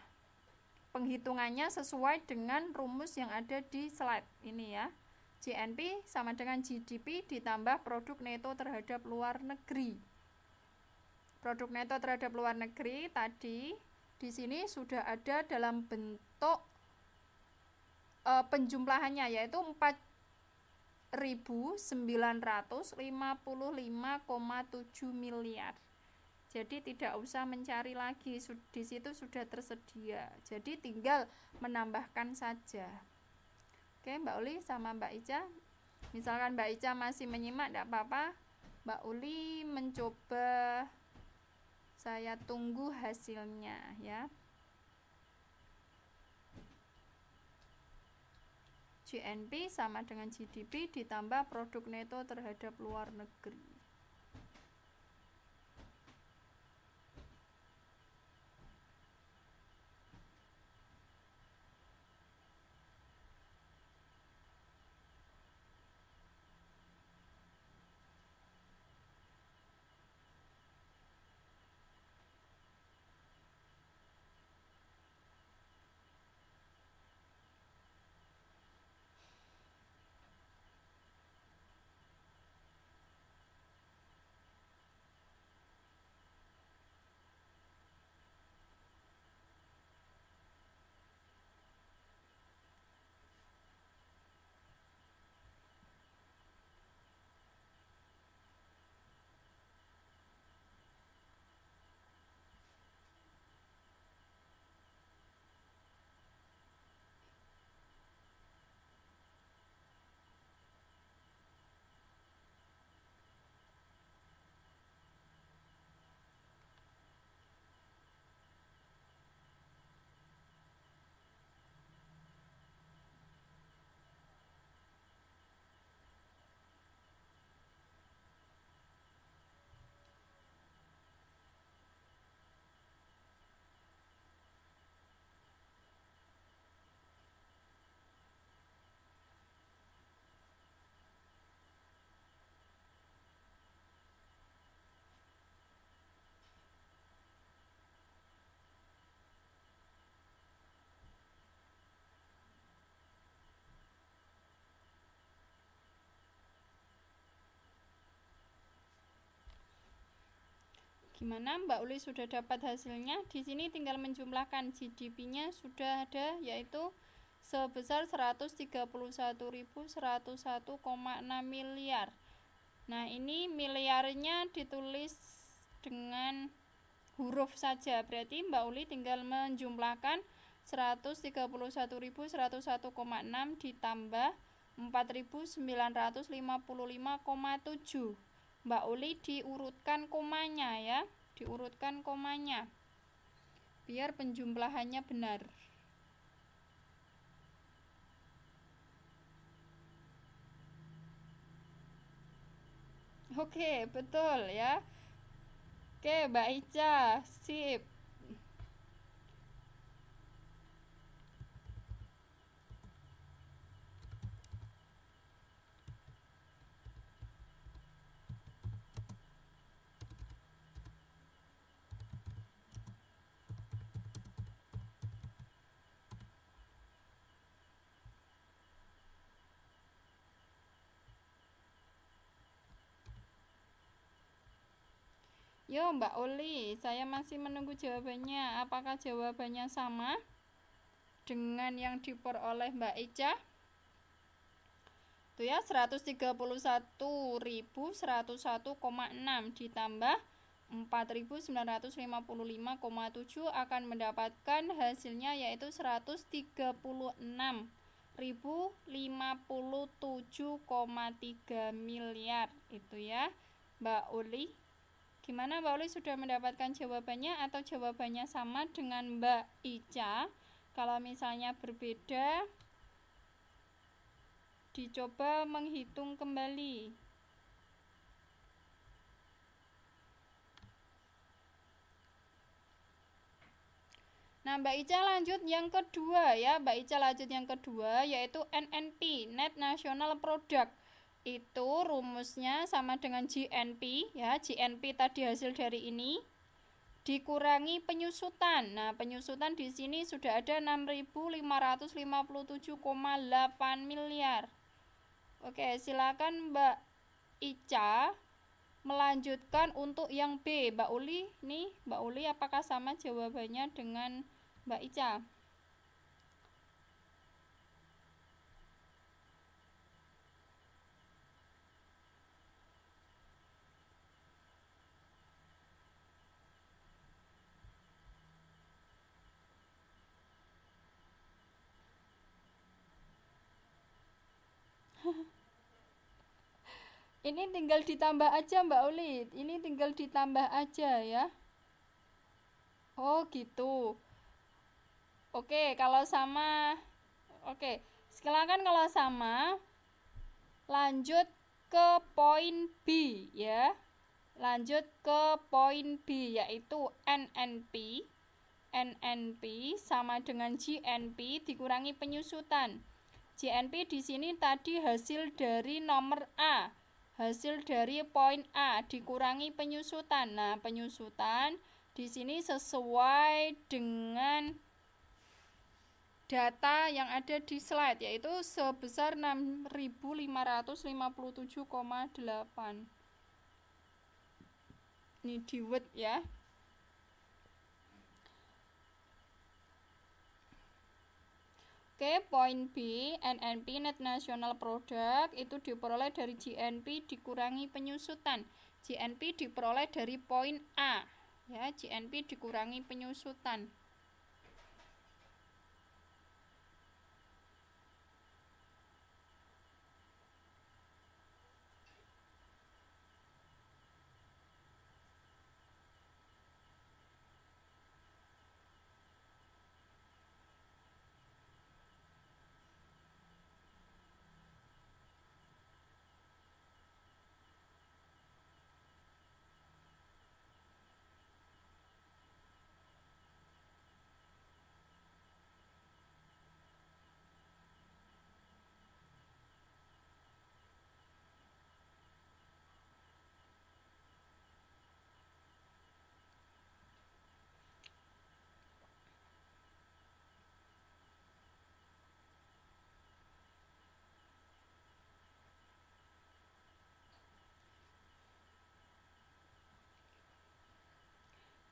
Penghitungannya sesuai dengan rumus yang ada di slide ini ya. GNP sama dengan GDP ditambah produk neto terhadap luar negeri. Produk neto terhadap luar negeri tadi di sini sudah ada dalam bentuk e, penjumlahannya yaitu 4.955,7 miliar. Jadi tidak usah mencari lagi, di situ sudah tersedia. Jadi tinggal menambahkan saja. Oke, Mbak Uli sama Mbak Ica. Misalkan Mbak Ica masih menyimak, tidak apa-apa. Mbak Uli mencoba saya tunggu hasilnya ya. GNP sama dengan GDP ditambah produk neto terhadap luar negeri. Gimana Mbak Uli sudah dapat hasilnya? Di sini tinggal menjumlahkan GDP-nya sudah ada yaitu sebesar 131.101,6 miliar. Nah, ini miliarnya ditulis dengan huruf saja. Berarti Mbak Uli tinggal menjumlahkan 131.101,6 ditambah 4.955,7 Mbak uli diurutkan komanya ya, diurutkan komanya. Biar penjumlahannya benar. Oke, betul ya. Oke, Mbak Ica, sip. Yo Mbak Oli, saya masih menunggu jawabannya. Apakah jawabannya sama dengan yang diperoleh Mbak Ica? Itu ya 131.101,6 ditambah 4.955,7 akan mendapatkan hasilnya yaitu 136.057,3 miliar itu ya Mbak Uli Gimana Mbak Uli sudah mendapatkan jawabannya atau jawabannya sama dengan Mbak Ica? Kalau misalnya berbeda, dicoba menghitung kembali. Nah, Mbak Ica lanjut yang kedua ya. Mbak Ica lanjut yang kedua yaitu NNP, Net National Product itu rumusnya sama dengan GNP ya GNP tadi hasil dari ini dikurangi penyusutan nah penyusutan di sini sudah ada 6.557,8 miliar oke silakan Mbak Ica melanjutkan untuk yang B Mbak Uli nih Mbak Uli apakah sama jawabannya dengan Mbak Ica Ini tinggal ditambah aja Mbak Ulit Ini tinggal ditambah aja ya. Oh gitu. Oke, kalau sama Oke, silakan kalau sama lanjut ke poin B ya. Lanjut ke poin B yaitu NNP. NNP sama dengan GNP dikurangi penyusutan. GNP di sini tadi hasil dari nomor A hasil dari poin A dikurangi penyusutan. Nah, penyusutan di sini sesuai dengan data yang ada di slide yaitu sebesar 6.557,8 ini diwet ya Oke, poin B, NNP Net National Product itu diperoleh dari GNP dikurangi penyusutan. GNP diperoleh dari poin A. Ya, GNP dikurangi penyusutan.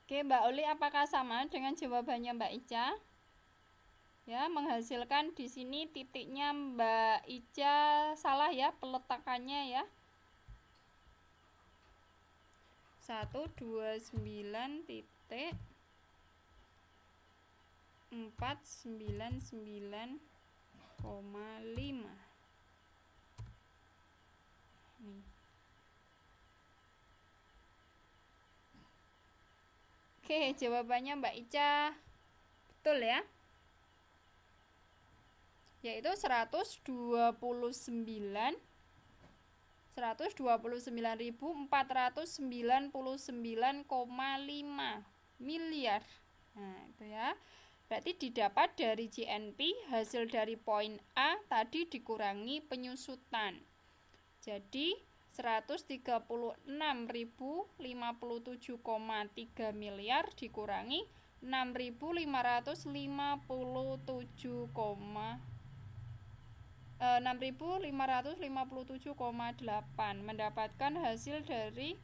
Oke, Mbak Uli, apakah sama dengan jawabannya Mbak Ica? Ya, menghasilkan di sini titiknya Mbak Ica salah ya, peletakannya ya. 1, 2, 9, titik 4, 9, 9, 5. Nih. Oke, jawabannya Mbak Ica betul ya. Yaitu 129 129.499,5 miliar. Nah, itu ya. Berarti didapat dari GNP hasil dari poin A tadi dikurangi penyusutan. Jadi 136.057,3 miliar dikurangi 6.557,8 eh, mendapatkan hasil dari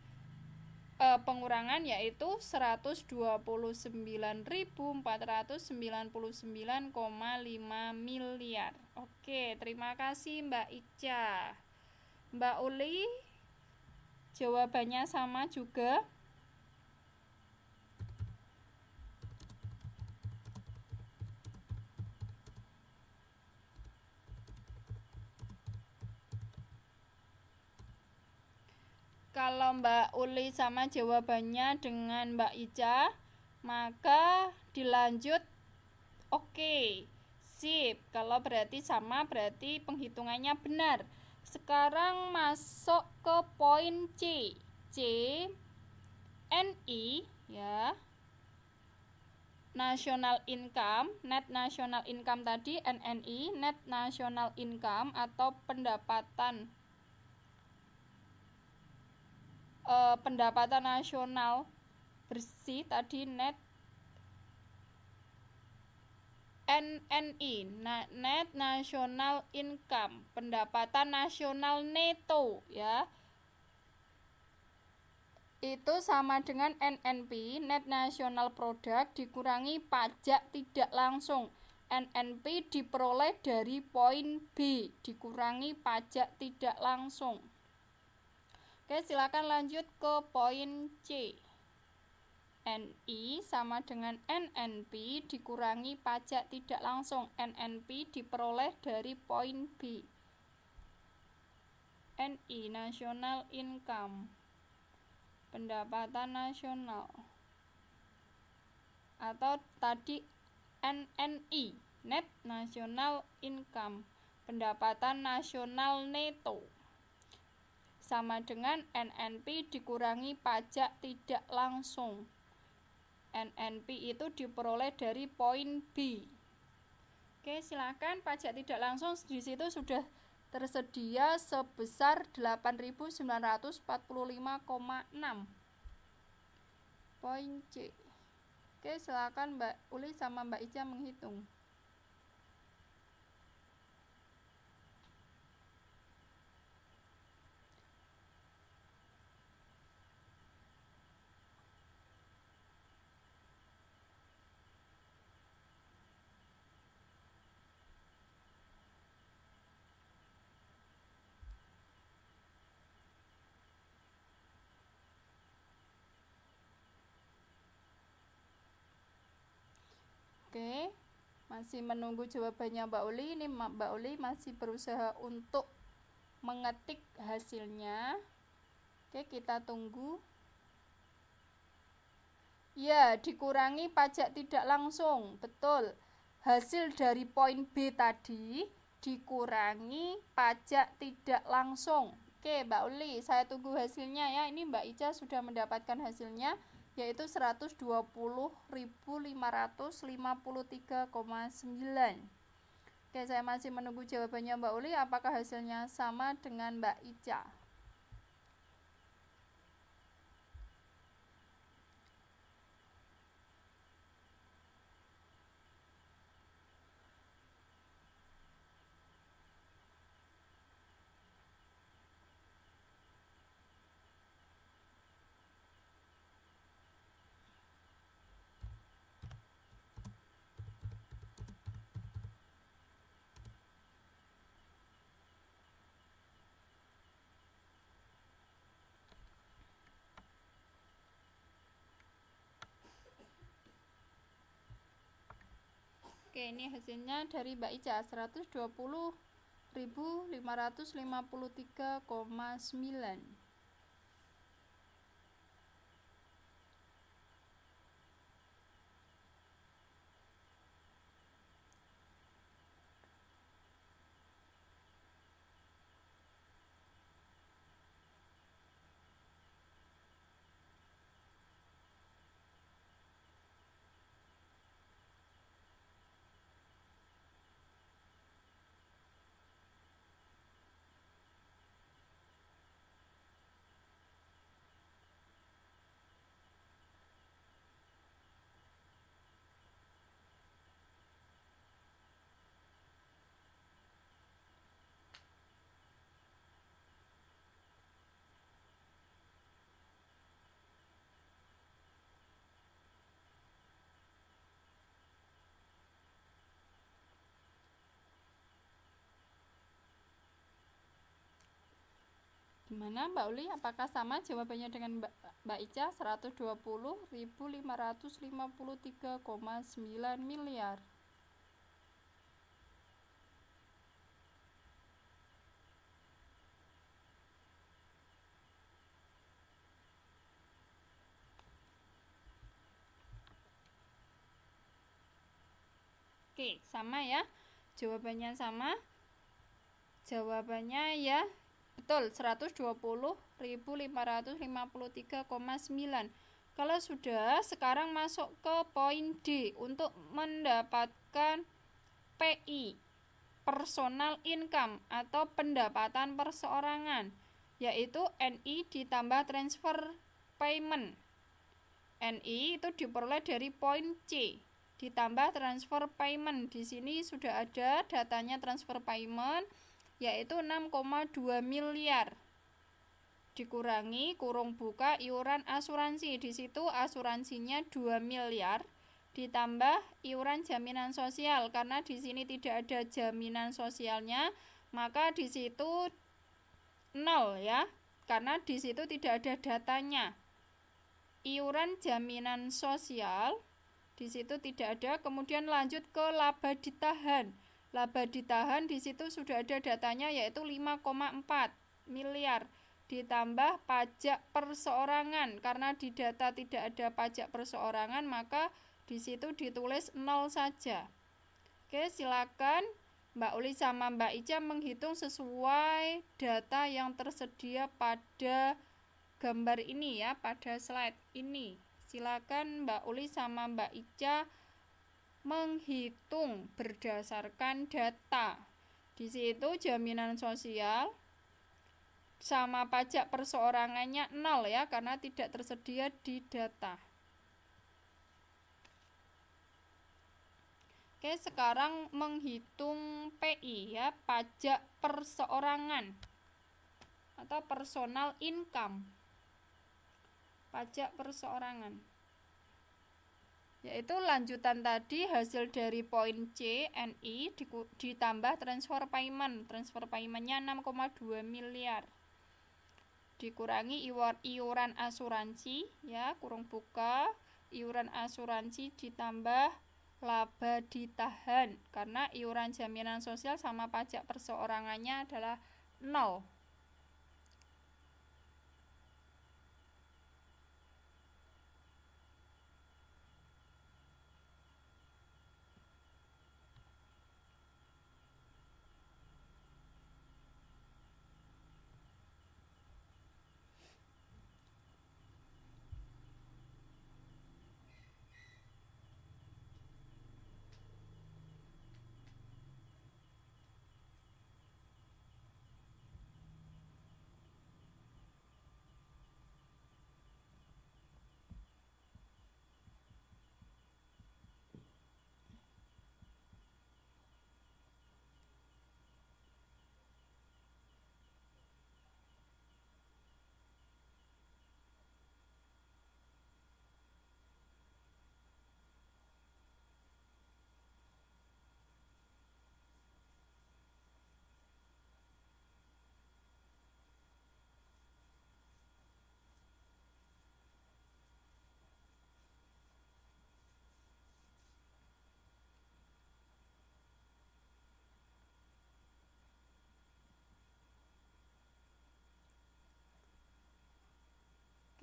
eh, pengurangan yaitu 129.499,5 miliar. Oke, terima kasih Mbak Ica. Mbak Uli Jawabannya sama juga. Kalau Mbak Uli sama jawabannya dengan Mbak Ica, maka dilanjut oke. Okay. Sip, kalau berarti sama berarti penghitungannya benar. Sekarang masuk ke poin C. C NI ya. National income, net national income tadi NNI, net national income atau pendapatan eh, pendapatan nasional bersih tadi net NNI Net National Income pendapatan nasional neto ya itu sama dengan NNP Net National Product dikurangi pajak tidak langsung NNP diperoleh dari poin B dikurangi pajak tidak langsung Oke silakan lanjut ke poin C NI sama dengan NNP dikurangi pajak tidak langsung NNP diperoleh dari poin B NI National Income pendapatan nasional atau tadi NNI Net National Income pendapatan nasional neto sama dengan NNP dikurangi pajak tidak langsung NNP itu diperoleh dari poin B. Oke, silakan pajak tidak langsung di situ sudah tersedia sebesar 8.945,6 poin C. Oke, silakan Mbak Uli sama Mbak Ica menghitung. Oke, masih menunggu jawabannya Mbak Uli. Ini Mbak Uli masih berusaha untuk mengetik hasilnya. Oke, kita tunggu. Ya, dikurangi pajak tidak langsung. Betul. Hasil dari poin B tadi dikurangi pajak tidak langsung. Oke, Mbak Uli, saya tunggu hasilnya ya. Ini Mbak Ica sudah mendapatkan hasilnya yaitu 120.553,9 Oke saya masih menunggu jawabannya Mbak Uli apakah hasilnya sama dengan Mbak Ica Oke, ini hasilnya dari Mbak Ica 120 1553,9 Gimana Mbak Uli? Apakah sama jawabannya dengan Mbak, Ica 120.553,9 miliar? Oke, sama ya. Jawabannya sama. Jawabannya ya Betul, 120.553,9. Kalau sudah, sekarang masuk ke poin D untuk mendapatkan PI, personal income atau pendapatan perseorangan, yaitu NI ditambah transfer payment. NI itu diperoleh dari poin C ditambah transfer payment. Di sini sudah ada datanya transfer payment yaitu 6,2 miliar dikurangi kurung buka iuran asuransi di situ asuransinya 2 miliar ditambah iuran jaminan sosial karena di sini tidak ada jaminan sosialnya maka di situ nol ya karena di situ tidak ada datanya iuran jaminan sosial di situ tidak ada kemudian lanjut ke laba ditahan Laba ditahan di situ sudah ada datanya yaitu 5,4 miliar ditambah pajak perseorangan karena di data tidak ada pajak perseorangan maka di situ ditulis 0 saja. Oke, silakan Mbak Uli sama Mbak Ica menghitung sesuai data yang tersedia pada gambar ini ya, pada slide ini. Silakan Mbak Uli sama Mbak Ica menghitung berdasarkan data. Di situ jaminan sosial sama pajak perseorangannya nol ya karena tidak tersedia di data. Oke, sekarang menghitung PI ya, pajak perseorangan atau personal income. Pajak perseorangan yaitu lanjutan tadi hasil dari poin C NI ditambah transfer payment transfer paymentnya 6,2 miliar dikurangi iuran asuransi ya kurung buka iuran asuransi ditambah laba ditahan karena iuran jaminan sosial sama pajak perseorangannya adalah 0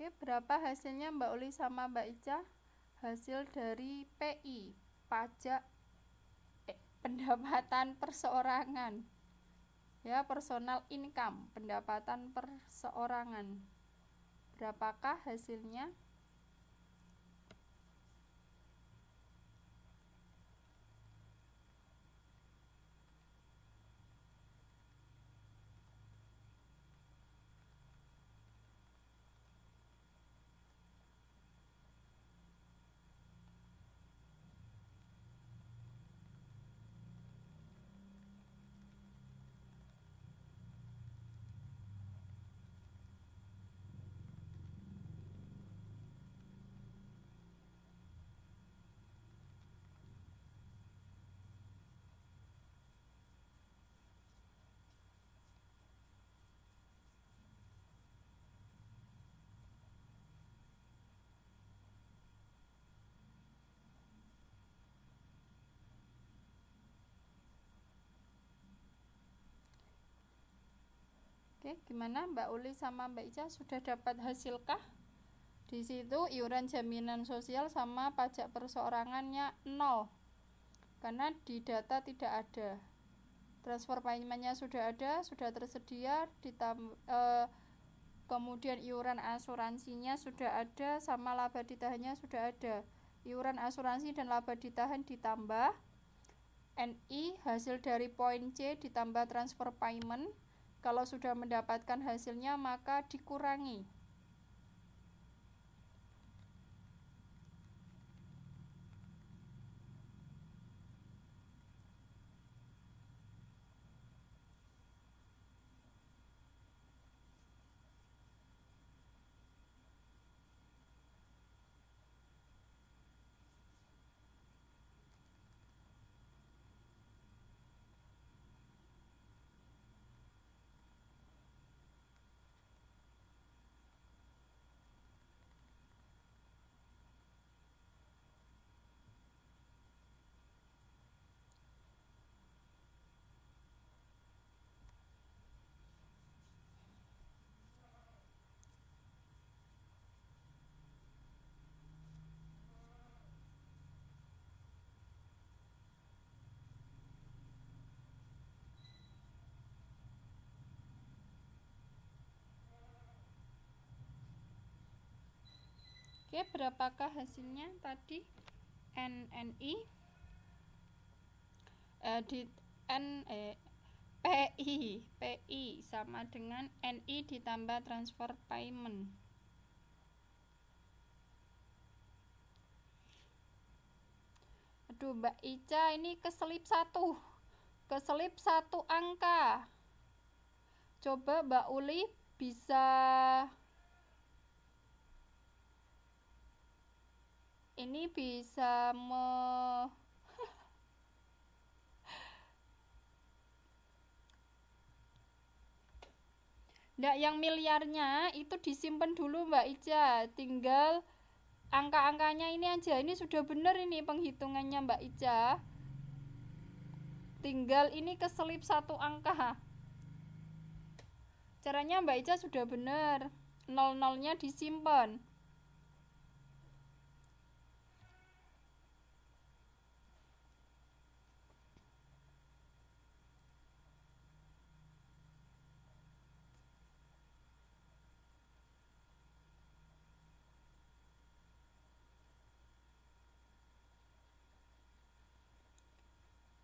Oke, berapa hasilnya Mbak Uli sama Mbak Ica? Hasil dari PI, pajak eh, pendapatan perseorangan. Ya, personal income, pendapatan perseorangan. Berapakah hasilnya? Oke, gimana Mbak Uli sama Mbak Ica sudah dapat hasilkah? Di situ iuran jaminan sosial sama pajak perseorangannya nol. Karena di data tidak ada. Transfer paymentnya sudah ada, sudah tersedia, ditam, e, kemudian iuran asuransinya sudah ada, sama laba ditahannya sudah ada. Iuran asuransi dan laba ditahan ditambah NI hasil dari poin C ditambah transfer payment kalau sudah mendapatkan hasilnya, maka dikurangi. Oke, berapakah hasilnya tadi? NNI eh, di N eh, PI PI sama dengan NI ditambah transfer payment. Aduh, Mbak Ica ini keselip satu. Keselip satu angka. Coba Mbak Uli bisa ini bisa me Nah, yang miliarnya itu disimpan dulu Mbak Ica. Tinggal angka-angkanya ini aja. Ini sudah benar ini penghitungannya Mbak Ica. Tinggal ini keselip satu angka. Caranya Mbak Ica sudah benar. Nol-nolnya disimpan.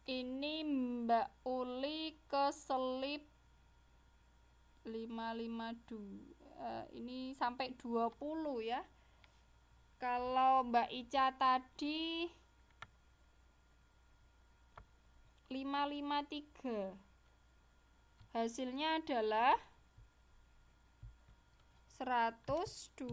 ini Mbak Uli keselip 552 uh, eh, ini sampai 20 ya kalau Mbak Ica tadi 553 hasilnya adalah 120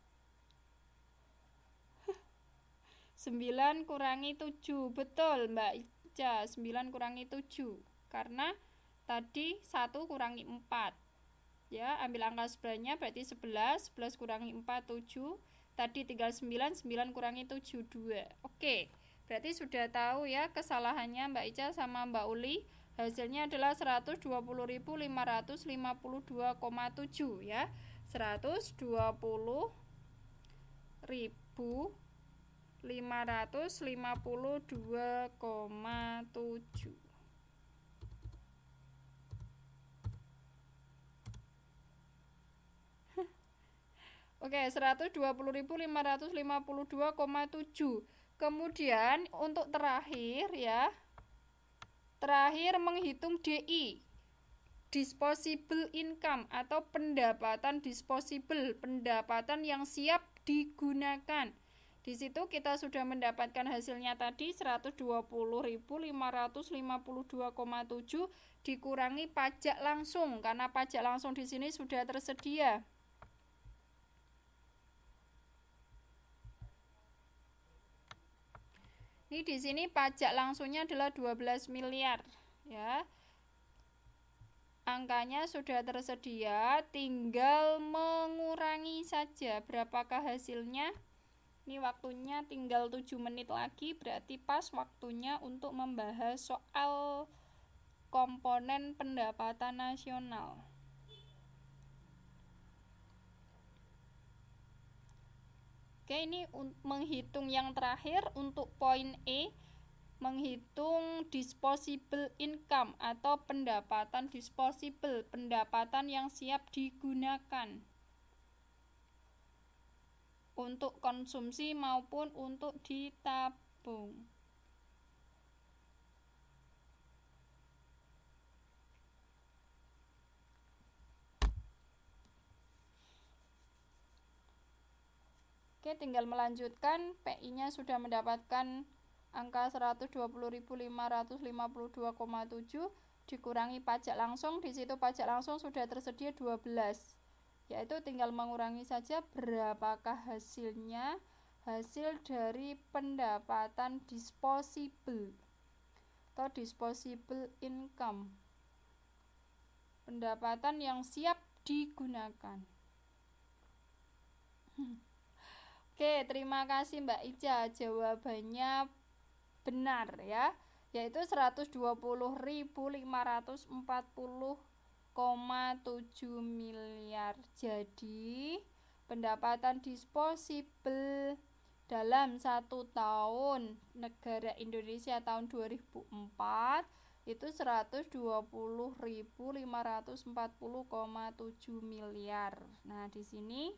9 kurangi 7. Betul, Mbak Ica. 9 kurangi 7. Karena tadi 1 kurangi 4. Ya, ambil angka sebelahnya berarti 11. 11 kurangi 4, 7. Tadi tinggal 9. 9 kurangi 7, 2. Oke, berarti sudah tahu ya kesalahannya Mbak Ica sama Mbak Uli. Hasilnya adalah 120.552,7 ya. 120 ribu Oke, okay, 120.552,7. Kemudian untuk terakhir ya. Terakhir menghitung DI. Disposable income atau pendapatan disposable, pendapatan yang siap digunakan. Di situ kita sudah mendapatkan hasilnya tadi 120.552,7 dikurangi pajak langsung karena pajak langsung di sini sudah tersedia. Ini di sini pajak langsungnya adalah 12 miliar ya. Angkanya sudah tersedia, tinggal mengurangi saja berapakah hasilnya? Ini waktunya tinggal 7 menit lagi, berarti pas waktunya untuk membahas soal komponen pendapatan nasional. Oke, ini menghitung yang terakhir untuk poin E, menghitung disposable income atau pendapatan disposable, pendapatan yang siap digunakan untuk konsumsi maupun untuk ditabung. Oke, tinggal melanjutkan. PI-nya sudah mendapatkan angka 120.552,7 dikurangi pajak langsung. Di situ pajak langsung sudah tersedia 12 yaitu tinggal mengurangi saja berapakah hasilnya hasil dari pendapatan disposable atau disposable income pendapatan yang siap digunakan oke terima kasih Mbak Ica jawabannya benar ya yaitu 120.540 miliar. Jadi, pendapatan disposable dalam satu tahun negara Indonesia tahun 2004 itu 120.540,7 miliar. Nah, di sini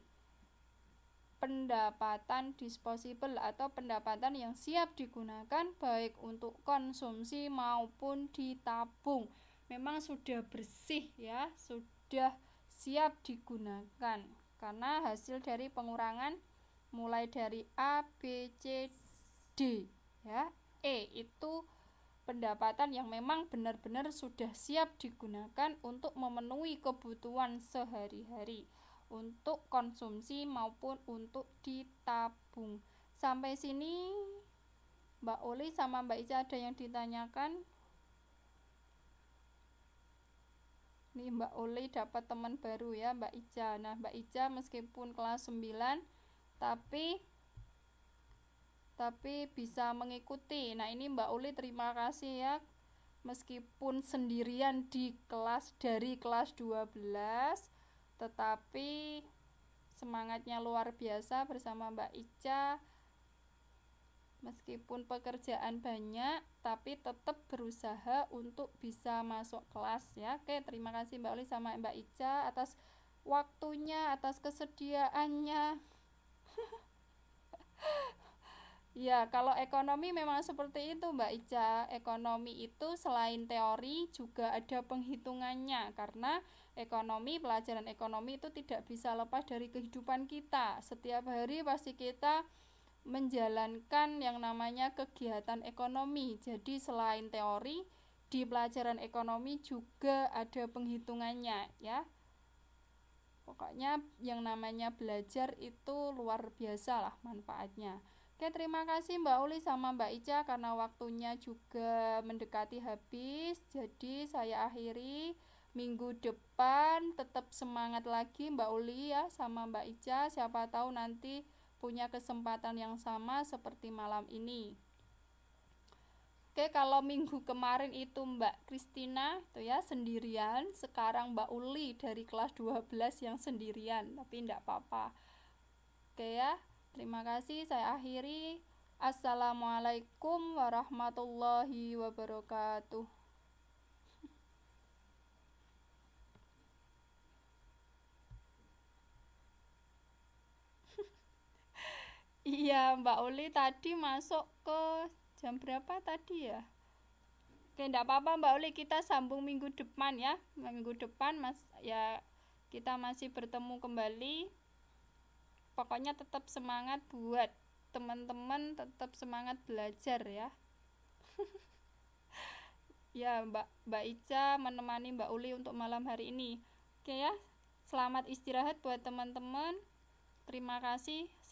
pendapatan disposable atau pendapatan yang siap digunakan baik untuk konsumsi maupun ditabung memang sudah bersih ya, sudah siap digunakan karena hasil dari pengurangan mulai dari A, B, C, D ya. E itu pendapatan yang memang benar-benar sudah siap digunakan untuk memenuhi kebutuhan sehari-hari untuk konsumsi maupun untuk ditabung. Sampai sini Mbak Oli sama Mbak Ica ada yang ditanyakan? nih Mbak Oli dapat teman baru ya Mbak Ica. nah Mbak Ica meskipun kelas 9 tapi tapi bisa mengikuti nah ini Mbak Oli terima kasih ya meskipun sendirian di kelas dari kelas 12 tetapi semangatnya luar biasa bersama Mbak Ica Meskipun pekerjaan banyak, tapi tetap berusaha untuk bisa masuk kelas ya. Oke, terima kasih Mbak Oli sama Mbak Ica atas waktunya, atas kesediaannya. Ya, kalau ekonomi memang seperti itu, Mbak Ica. Ekonomi itu selain teori juga ada penghitungannya karena ekonomi, pelajaran ekonomi itu tidak bisa lepas dari kehidupan kita. Setiap hari pasti kita menjalankan yang namanya kegiatan ekonomi. Jadi selain teori, di pelajaran ekonomi juga ada penghitungannya ya. Pokoknya yang namanya belajar itu luar biasa lah manfaatnya. Oke, terima kasih Mbak Uli sama Mbak Ica karena waktunya juga mendekati habis. Jadi saya akhiri minggu depan tetap semangat lagi Mbak Uli ya sama Mbak Ica. Siapa tahu nanti punya kesempatan yang sama seperti malam ini. Oke, kalau minggu kemarin itu Mbak Kristina tuh ya sendirian, sekarang Mbak Uli dari kelas 12 yang sendirian, tapi enggak apa-apa. Oke ya, terima kasih saya akhiri. Assalamualaikum warahmatullahi wabarakatuh. Iya, Mbak Uli tadi masuk ke jam berapa tadi ya? Oke, enggak apa-apa Mbak Uli kita sambung minggu depan ya. Minggu depan Mas ya kita masih bertemu kembali. Pokoknya tetap semangat buat teman-teman, tetap semangat belajar ya. ya, Mbak Mbak Ica menemani Mbak Uli untuk malam hari ini. Oke ya. Selamat istirahat buat teman-teman. Terima kasih.